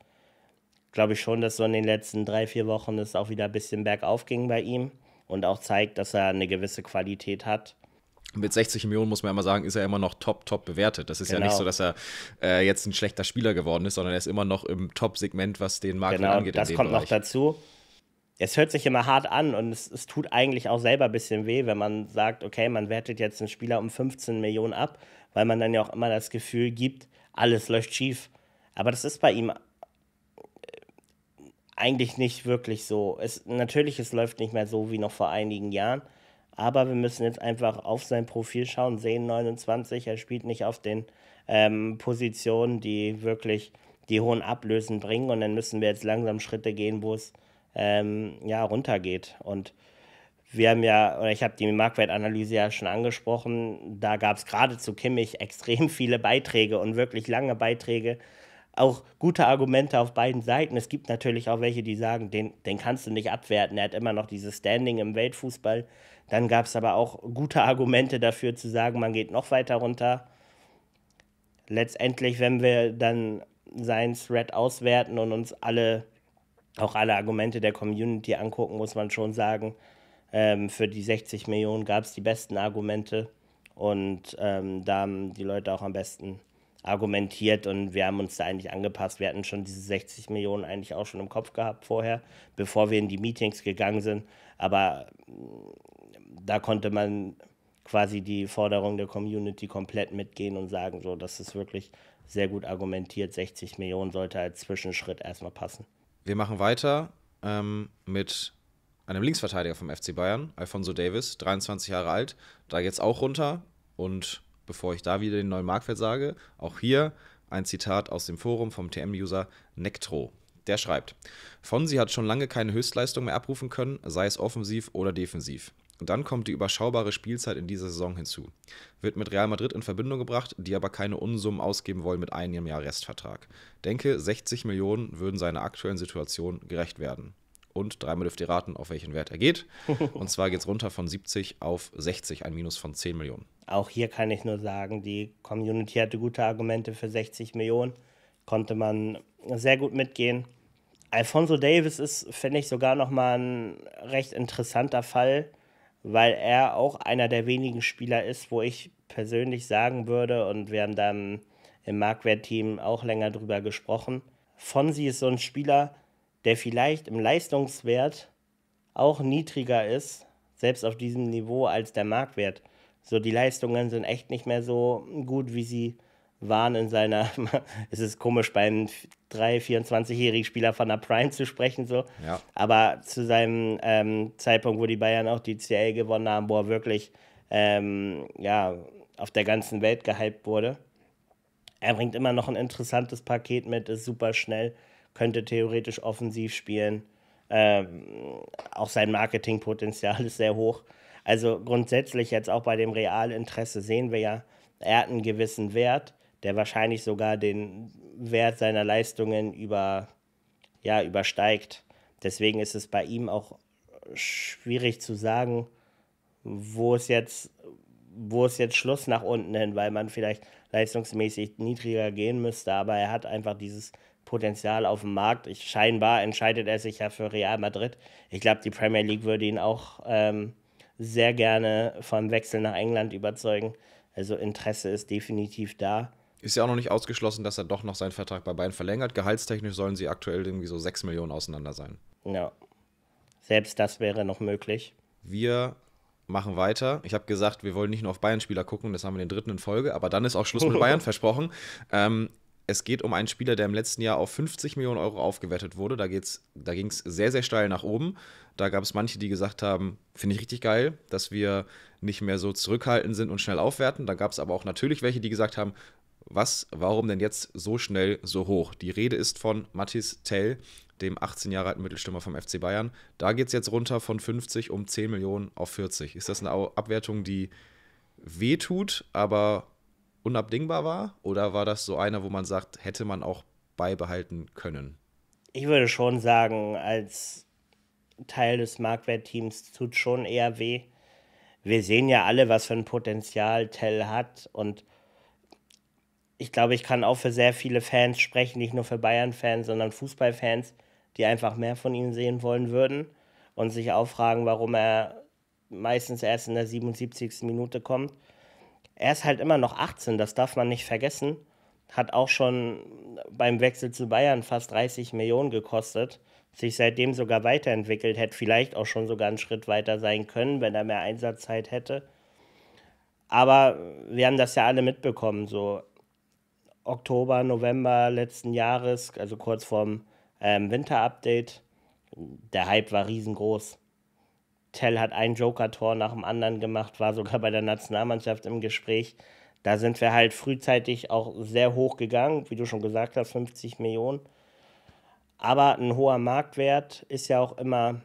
glaube ich schon, dass so in den letzten drei, vier Wochen es auch wieder ein bisschen bergauf ging bei ihm und auch zeigt, dass er eine gewisse Qualität hat mit 60 Millionen muss man ja immer sagen, ist er immer noch top, top bewertet. Das ist genau. ja nicht genau. so, dass er äh, jetzt ein schlechter Spieler geworden ist, sondern er ist immer noch im Top-Segment, was den Markt genau, angeht. Das kommt Bereich. noch dazu. Es hört sich immer hart an und es, es tut eigentlich auch selber ein bisschen weh, wenn man sagt, okay, man wertet jetzt einen Spieler um 15 Millionen ab, weil man dann ja auch immer das Gefühl gibt, alles läuft schief. Aber das ist bei ihm äh, eigentlich nicht wirklich so. Es, natürlich, es läuft nicht mehr so wie noch vor einigen Jahren aber wir müssen jetzt einfach auf sein Profil schauen, sehen 29, er spielt nicht auf den ähm, Positionen, die wirklich die hohen Ablösen bringen. Und dann müssen wir jetzt langsam Schritte gehen, wo es ähm, ja, runtergeht. Und wir haben ja, oder ich habe die Marktwertanalyse ja schon angesprochen, da gab es gerade zu Kimmich extrem viele Beiträge und wirklich lange Beiträge. Auch gute Argumente auf beiden Seiten. Es gibt natürlich auch welche, die sagen, den, den kannst du nicht abwerten. Er hat immer noch dieses Standing im Weltfußball. Dann gab es aber auch gute Argumente dafür zu sagen, man geht noch weiter runter. Letztendlich, wenn wir dann seinen Thread auswerten und uns alle, auch alle Argumente der Community angucken, muss man schon sagen, ähm, für die 60 Millionen gab es die besten Argumente und ähm, da haben die Leute auch am besten argumentiert und wir haben uns da eigentlich angepasst. Wir hatten schon diese 60 Millionen eigentlich auch schon im Kopf gehabt vorher, bevor wir in die Meetings gegangen sind. Aber mm, da konnte man quasi die Forderung der Community komplett mitgehen und sagen, so, das ist wirklich sehr gut argumentiert. 60 Millionen sollte als Zwischenschritt erstmal passen. Wir machen weiter ähm, mit einem Linksverteidiger vom FC Bayern, Alfonso Davis, 23 Jahre alt, da jetzt auch runter und bevor ich da wieder den neuen Marktwert sage, auch hier ein Zitat aus dem Forum vom TM-User Nektro. Der schreibt: Fonsi hat schon lange keine Höchstleistung mehr abrufen können, sei es offensiv oder defensiv. Und dann kommt die überschaubare Spielzeit in dieser Saison hinzu. Wird mit Real Madrid in Verbindung gebracht, die aber keine Unsummen ausgeben wollen mit einem Jahr Restvertrag. Denke, 60 Millionen würden seiner aktuellen Situation gerecht werden und dreimal dürft ihr raten, auf welchen Wert er geht. Und zwar geht es runter von 70 auf 60, ein Minus von 10 Millionen. Auch hier kann ich nur sagen, die Community hatte gute Argumente für 60 Millionen. Konnte man sehr gut mitgehen. Alfonso Davis ist, finde ich, sogar nochmal ein recht interessanter Fall, weil er auch einer der wenigen Spieler ist, wo ich persönlich sagen würde, und wir haben dann im Marktwertteam auch länger drüber gesprochen, Fonsi ist so ein Spieler, der vielleicht im Leistungswert auch niedriger ist, selbst auf diesem Niveau, als der Marktwert. So, die Leistungen sind echt nicht mehr so gut, wie sie waren in seiner. es ist komisch, bei einem 3-, 24-jährigen Spieler von der Prime zu sprechen, so. Ja. Aber zu seinem ähm, Zeitpunkt, wo die Bayern auch die CL gewonnen haben, wo er wirklich ähm, ja, auf der ganzen Welt gehypt wurde. Er bringt immer noch ein interessantes Paket mit, ist super schnell könnte theoretisch offensiv spielen. Ähm, auch sein Marketingpotenzial ist sehr hoch. Also grundsätzlich jetzt auch bei dem Realinteresse sehen wir ja, er hat einen gewissen Wert, der wahrscheinlich sogar den Wert seiner Leistungen über, ja, übersteigt. Deswegen ist es bei ihm auch schwierig zu sagen, wo es jetzt, wo es jetzt Schluss nach unten hin, weil man vielleicht leistungsmäßig niedriger gehen müsste. Aber er hat einfach dieses Potenzial auf dem Markt. Ich, scheinbar entscheidet er sich ja für Real Madrid. Ich glaube, die Premier League würde ihn auch ähm, sehr gerne vom Wechsel nach England überzeugen. Also Interesse ist definitiv da. Ist ja auch noch nicht ausgeschlossen, dass er doch noch seinen Vertrag bei Bayern verlängert. Gehaltstechnisch sollen sie aktuell irgendwie so 6 Millionen auseinander sein. Ja. Selbst das wäre noch möglich. Wir machen weiter. Ich habe gesagt, wir wollen nicht nur auf Bayern-Spieler gucken, das haben wir in den dritten in Folge, aber dann ist auch Schluss mit Bayern versprochen. Ähm, es geht um einen Spieler, der im letzten Jahr auf 50 Millionen Euro aufgewertet wurde. Da, da ging es sehr, sehr steil nach oben. Da gab es manche, die gesagt haben, finde ich richtig geil, dass wir nicht mehr so zurückhaltend sind und schnell aufwerten. Da gab es aber auch natürlich welche, die gesagt haben, was, warum denn jetzt so schnell so hoch? Die Rede ist von Mathis Tell, dem 18 Jahre alten Mittelstürmer vom FC Bayern. Da geht es jetzt runter von 50 um 10 Millionen auf 40. Ist das eine Abwertung, die wehtut, aber unabdingbar war? Oder war das so einer, wo man sagt, hätte man auch beibehalten können? Ich würde schon sagen, als Teil des Marktwertteams tut schon eher weh. Wir sehen ja alle, was für ein Potenzial Tell hat und ich glaube, ich kann auch für sehr viele Fans sprechen, nicht nur für Bayern-Fans, sondern Fußballfans, die einfach mehr von ihm sehen wollen würden und sich auch fragen, warum er meistens erst in der 77. Minute kommt. Er ist halt immer noch 18, das darf man nicht vergessen. Hat auch schon beim Wechsel zu Bayern fast 30 Millionen gekostet. Sich seitdem sogar weiterentwickelt, hätte vielleicht auch schon sogar einen Schritt weiter sein können, wenn er mehr Einsatzzeit hätte. Aber wir haben das ja alle mitbekommen, so Oktober, November letzten Jahres, also kurz vorm ähm, winter Der Hype war riesengroß. Tell hat ein Joker-Tor nach dem anderen gemacht, war sogar bei der Nationalmannschaft im Gespräch. Da sind wir halt frühzeitig auch sehr hoch gegangen, wie du schon gesagt hast, 50 Millionen. Aber ein hoher Marktwert ist ja auch immer,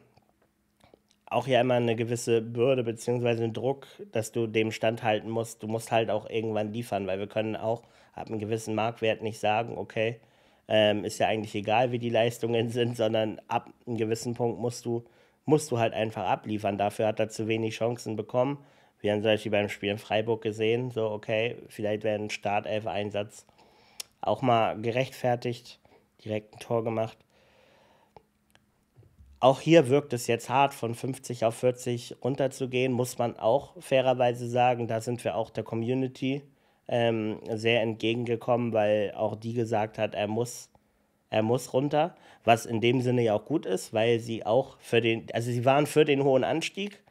auch ja immer eine gewisse Bürde beziehungsweise ein Druck, dass du dem standhalten musst. Du musst halt auch irgendwann liefern, weil wir können auch ab einem gewissen Marktwert nicht sagen, okay, ähm, ist ja eigentlich egal, wie die Leistungen sind, sondern ab einem gewissen Punkt musst du musst du halt einfach abliefern. Dafür hat er zu wenig Chancen bekommen. Wir haben zum Beispiel beim Spiel in Freiburg gesehen, so okay, vielleicht wäre ein Startelf-Einsatz auch mal gerechtfertigt, direkt ein Tor gemacht. Auch hier wirkt es jetzt hart, von 50 auf 40 runterzugehen, muss man auch fairerweise sagen. Da sind wir auch der Community ähm, sehr entgegengekommen, weil auch die gesagt hat, er muss er muss runter, was in dem Sinne ja auch gut ist, weil sie auch für den, also sie waren für den hohen Anstieg,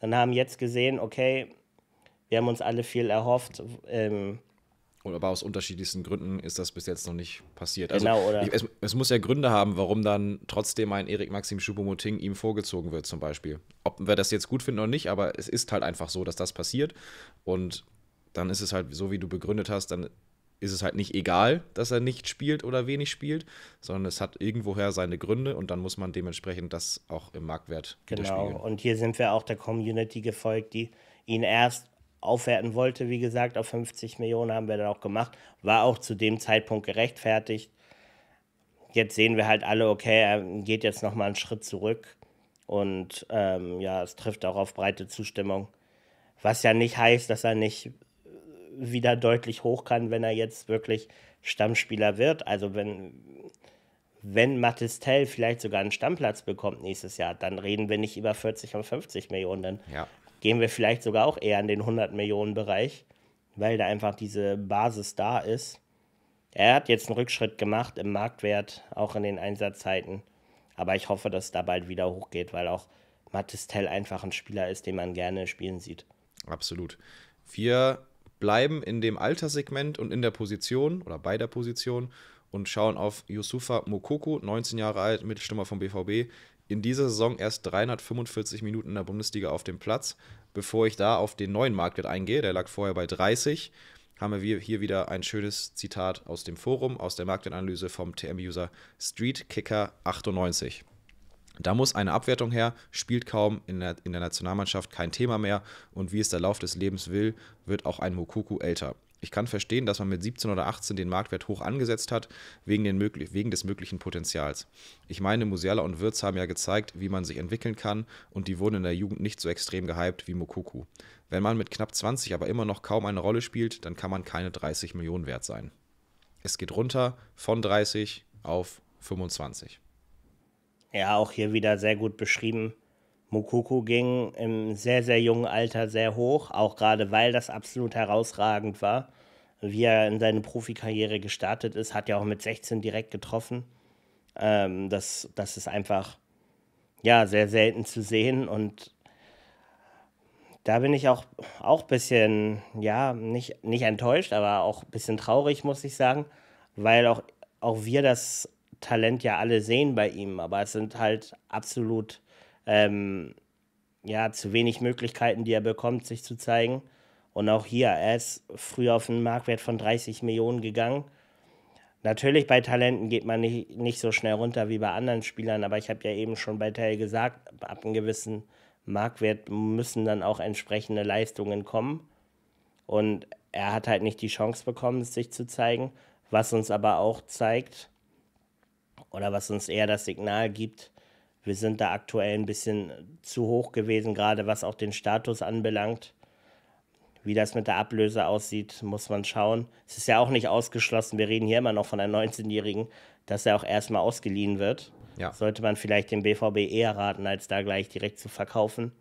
dann haben jetzt gesehen, okay, wir haben uns alle viel erhofft. Ähm, oder aber aus unterschiedlichsten Gründen ist das bis jetzt noch nicht passiert. Also genau, oder? Ich, es, es, muss ja Gründe haben, warum dann trotzdem ein Erik Maxim Schubomoting ihm vorgezogen wird, zum Beispiel. Ob wir das jetzt gut finden oder nicht, aber es ist halt einfach so, dass das passiert. Und dann ist es halt so, wie du begründet hast, dann ist es halt nicht egal, dass er nicht spielt oder wenig spielt, sondern es hat irgendwoher seine Gründe und dann muss man dementsprechend das auch im Marktwert Genau, und hier sind wir auch der Community gefolgt, die ihn erst aufwerten wollte, wie gesagt, auf 50 Millionen haben wir dann auch gemacht, war auch zu dem Zeitpunkt gerechtfertigt. Jetzt sehen wir halt alle, okay, er geht jetzt nochmal einen Schritt zurück und ähm, ja, es trifft auch auf breite Zustimmung. Was ja nicht heißt, dass er nicht wieder deutlich hoch kann, wenn er jetzt wirklich Stammspieler wird. Also wenn, wenn Mattistell vielleicht sogar einen Stammplatz bekommt nächstes Jahr, dann reden wir nicht über 40 und 50 Millionen. Dann ja. gehen wir vielleicht sogar auch eher in den 100 Millionen Bereich, weil da einfach diese Basis da ist. Er hat jetzt einen Rückschritt gemacht im Marktwert, auch in den Einsatzzeiten. Aber ich hoffe, dass es da bald wieder hochgeht, weil auch Mattistell einfach ein Spieler ist, den man gerne spielen sieht. Absolut. Wir bleiben in dem Alterssegment und in der Position oder bei der Position und schauen auf Yusufa Mokoko, 19 Jahre alt, Mittelstürmer vom BVB. In dieser Saison erst 345 Minuten in der Bundesliga auf dem Platz. Bevor ich da auf den neuen Marktwert eingehe, der lag vorher bei 30, haben wir hier wieder ein schönes Zitat aus dem Forum, aus der Marktwertanalyse vom TM-User Streetkicker98. Da muss eine Abwertung her, spielt kaum in der, in der Nationalmannschaft kein Thema mehr und wie es der Lauf des Lebens will, wird auch ein Mokuku älter. Ich kann verstehen, dass man mit 17 oder 18 den Marktwert hoch angesetzt hat, wegen, den, wegen, des möglichen Potenzials. Ich meine, Musiala und Wirtz haben ja gezeigt, wie man sich entwickeln kann und die wurden in der Jugend nicht so extrem gehypt wie Mokuku. Wenn man mit knapp 20 aber immer noch kaum eine Rolle spielt, dann kann man keine 30 Millionen wert sein. Es geht runter von 30 auf 25. Ja, auch hier wieder sehr gut beschrieben. Mukoko ging im sehr, sehr jungen Alter sehr hoch, auch gerade weil das absolut herausragend war. Wie er in seine Profikarriere gestartet ist, hat ja auch mit 16 direkt getroffen. Ähm, das, das ist einfach ja, sehr selten zu sehen und da bin ich auch auch ein bisschen, ja, nicht, nicht enttäuscht, aber auch ein bisschen traurig, muss ich sagen, weil auch, auch wir das Talent ja alle sehen bei ihm, aber es sind halt absolut ähm, ja, zu wenig Möglichkeiten, die er bekommt, sich zu zeigen. Und auch hier, er ist früh auf einen Marktwert von 30 Millionen gegangen. Natürlich bei Talenten geht man nicht, nicht so schnell runter wie bei anderen Spielern, aber ich habe ja eben schon bei Teil gesagt, ab einem gewissen Marktwert müssen dann auch entsprechende Leistungen kommen. Und er hat halt nicht die Chance bekommen, sich zu zeigen, was uns aber auch zeigt, oder was uns eher das Signal gibt, wir sind da aktuell ein bisschen zu hoch gewesen, gerade was auch den Status anbelangt. Wie das mit der Ablöse aussieht, muss man schauen. Es ist ja auch nicht ausgeschlossen, wir reden hier immer noch von einem 19-Jährigen, dass er auch erstmal ausgeliehen wird. Ja. Sollte man vielleicht dem BVB eher raten, als da gleich direkt zu verkaufen.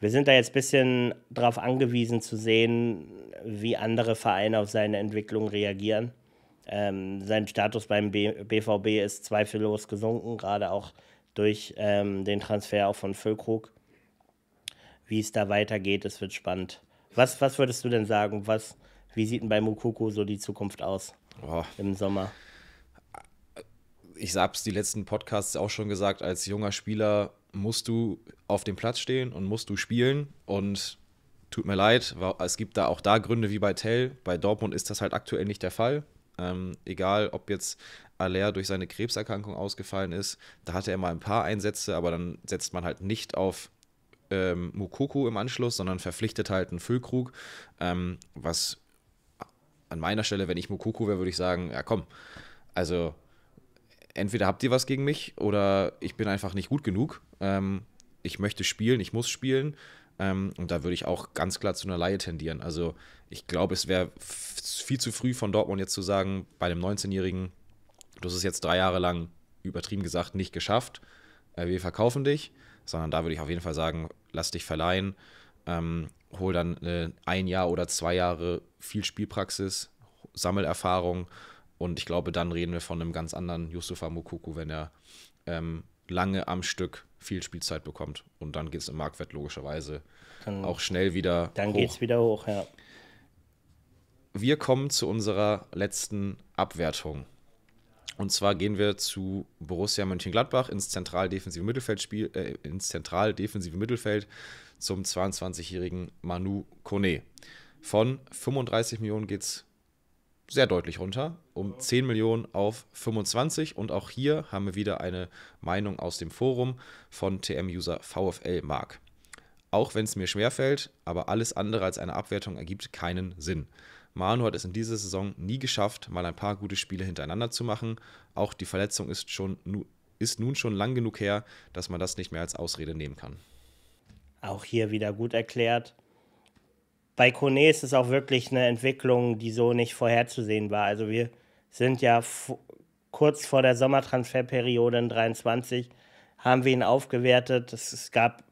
Wir sind da jetzt ein bisschen darauf angewiesen zu sehen, wie andere Vereine auf seine Entwicklung reagieren. Ähm, sein Status beim B BVB ist zweifellos gesunken, gerade auch durch ähm, den Transfer auch von Füllkrug. Wie es da weitergeht, es wird spannend. Was, was würdest du denn sagen? Was, wie sieht denn bei Mukoko so die Zukunft aus oh. im Sommer? Ich habe es die letzten Podcasts auch schon gesagt, als junger Spieler musst du auf dem Platz stehen und musst du spielen. Und tut mir leid, es gibt da auch da Gründe wie bei Tell. Bei Dortmund ist das halt aktuell nicht der Fall. Ähm, egal, ob jetzt Allaire durch seine Krebserkrankung ausgefallen ist, da hatte er mal ein paar Einsätze, aber dann setzt man halt nicht auf ähm, Mukoko im Anschluss, sondern verpflichtet halt einen Füllkrug, ähm, was an meiner Stelle, wenn ich Mukoko wäre, würde ich sagen, ja komm, also entweder habt ihr was gegen mich oder ich bin einfach nicht gut genug. Ähm, ich möchte spielen, ich muss spielen. Ähm, und da würde ich auch ganz klar zu einer Laie tendieren. Also ich glaube, es wäre viel zu früh von Dortmund jetzt zu sagen, bei einem 19-Jährigen, du hast es jetzt drei Jahre lang übertrieben gesagt nicht geschafft, äh, wir verkaufen dich, sondern da würde ich auf jeden Fall sagen, lass dich verleihen, ähm, hol dann äh, ein Jahr oder zwei Jahre viel Spielpraxis, Sammelerfahrung und ich glaube, dann reden wir von einem ganz anderen Yusufa Mukoko, wenn er ähm, lange am Stück viel Spielzeit bekommt. Und dann geht es im Marktwert logischerweise dann, auch schnell wieder dann hoch. Dann geht es wieder hoch, ja. Wir kommen zu unserer letzten Abwertung. Und zwar gehen wir zu Borussia Mönchengladbach ins zentral-defensive äh, zentral Mittelfeld zum 22-jährigen Manu Kone. Von 35 Millionen geht es sehr deutlich runter, um 10 Millionen auf 25. Und auch hier haben wir wieder eine Meinung aus dem Forum von TM-User VFL Mark. Auch wenn es mir schwerfällt, aber alles andere als eine Abwertung ergibt keinen Sinn. Manu hat es in dieser Saison nie geschafft, mal ein paar gute Spiele hintereinander zu machen. Auch die Verletzung ist, schon, ist nun schon lang genug her, dass man das nicht mehr als Ausrede nehmen kann. Auch hier wieder gut erklärt bei Kone ist es auch wirklich eine Entwicklung, die so nicht vorherzusehen war. Also wir sind ja kurz vor der Sommertransferperiode in 23 haben wir ihn aufgewertet. Es, es gab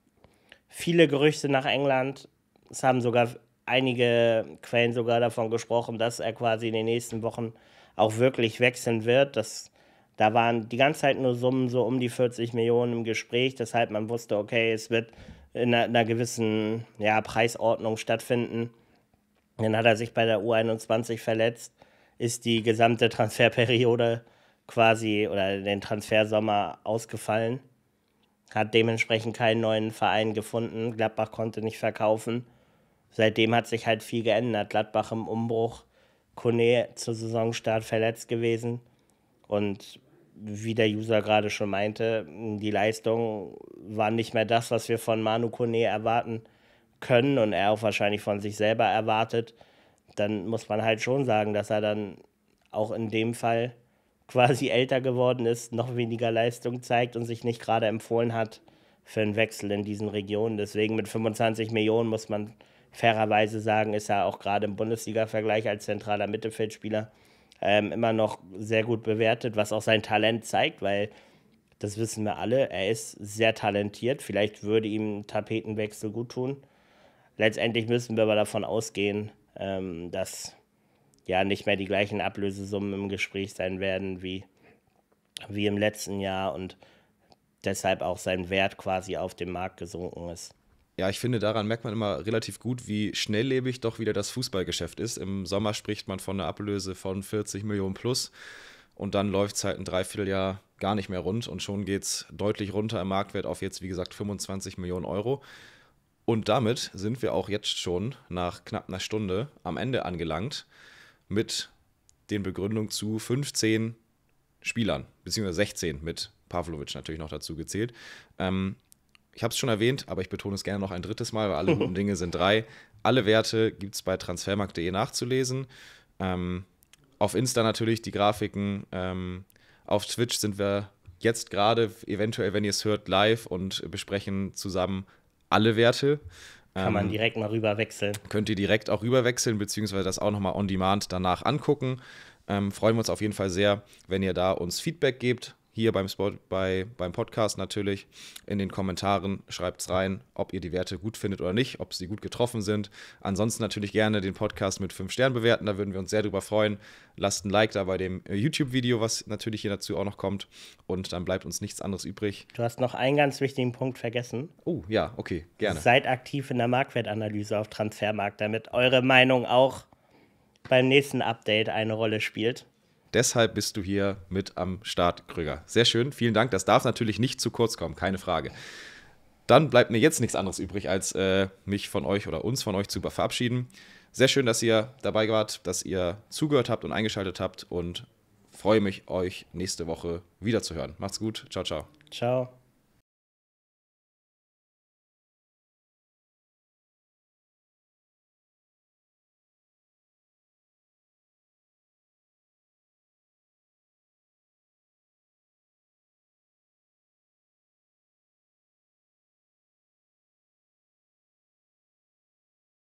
viele Gerüchte nach England. Es haben sogar einige Quellen sogar davon gesprochen, dass er quasi in den nächsten Wochen auch wirklich wechseln wird. Das, da waren die ganze Zeit nur Summen so um die 40 Millionen im Gespräch, deshalb man wusste, okay, es wird in einer, einer gewissen ja, Preisordnung stattfinden. Dann hat er sich bei der U21 verletzt, ist die gesamte Transferperiode quasi oder den Transfersommer ausgefallen, hat dementsprechend keinen neuen Verein gefunden. Gladbach konnte nicht verkaufen. Seitdem hat sich halt viel geändert. Gladbach im Umbruch, Kone zu Saisonstart verletzt gewesen und wie der User gerade schon meinte, die Leistung war nicht mehr das, was wir von Manu Kone erwarten können und er auch wahrscheinlich von sich selber erwartet, dann muss man halt schon sagen, dass er dann auch in dem Fall quasi älter geworden ist, noch weniger Leistung zeigt und sich nicht gerade empfohlen hat für einen Wechsel in diesen Regionen. Deswegen mit 25 Millionen muss man fairerweise sagen, ist er auch gerade im Bundesliga-Vergleich als zentraler Mittelfeldspieler ähm, immer noch sehr gut bewertet, was auch sein Talent zeigt, weil das wissen wir alle, er ist sehr talentiert. Vielleicht würde ihm ein Tapetenwechsel gut tun. Letztendlich müssen wir aber davon ausgehen, ähm, dass ja nicht mehr die gleichen Ablösesummen im Gespräch sein werden wie, wie im letzten Jahr und deshalb auch sein Wert quasi auf dem Markt gesunken ist ja, ich finde, daran merkt man immer relativ gut, wie schnelllebig doch wieder das Fußballgeschäft ist. Im Sommer spricht man von einer Ablöse von 40 Millionen plus und dann läuft es halt ein Dreivierteljahr gar nicht mehr rund und schon geht es deutlich runter im Marktwert auf jetzt, wie gesagt, 25 Millionen Euro. Und damit sind wir auch jetzt schon nach knapp einer Stunde am Ende angelangt mit den Begründungen zu 15 Spielern, beziehungsweise 16 mit Pavlovic natürlich noch dazu gezählt. Ähm, ich habe es schon erwähnt, aber ich betone es gerne noch ein drittes Mal, weil alle guten Dinge sind drei. Alle Werte gibt es bei transfermarkt.de nachzulesen. Ähm, auf Insta natürlich die Grafiken. Ähm, auf Twitch sind wir jetzt gerade, eventuell, wenn ihr es hört, live und besprechen zusammen alle Werte. Kann ähm, man direkt mal rüberwechseln. Könnt ihr direkt auch rüberwechseln, beziehungsweise das auch nochmal on demand danach angucken. Ähm, freuen wir uns auf jeden Fall sehr, wenn ihr da uns Feedback gebt hier beim, Spot, bei, beim Podcast natürlich. In den Kommentaren schreibt es rein, ob ihr die Werte gut findet oder nicht, ob sie gut getroffen sind. Ansonsten natürlich gerne den Podcast mit 5 Sternen bewerten, da würden wir uns sehr drüber freuen. Lasst ein Like da bei dem äh, YouTube-Video, was natürlich hier dazu auch noch kommt. Und dann bleibt uns nichts anderes übrig. Du hast noch einen ganz wichtigen Punkt vergessen. Oh, ja, okay, gerne. Seid aktiv in der Marktwertanalyse auf Transfermarkt, damit eure Meinung auch beim nächsten Update eine Rolle spielt. Deshalb bist du hier mit am Start, Krüger. Sehr schön, vielen Dank. Das darf natürlich nicht zu kurz kommen, keine Frage. Dann bleibt mir jetzt nichts anderes übrig, als äh, mich von euch oder uns von euch zu verabschieden. Sehr schön, dass ihr dabei wart, dass ihr zugehört habt und eingeschaltet habt und freue mich, euch nächste Woche wiederzuhören. Macht's gut. Ciao, ciao. Ciao.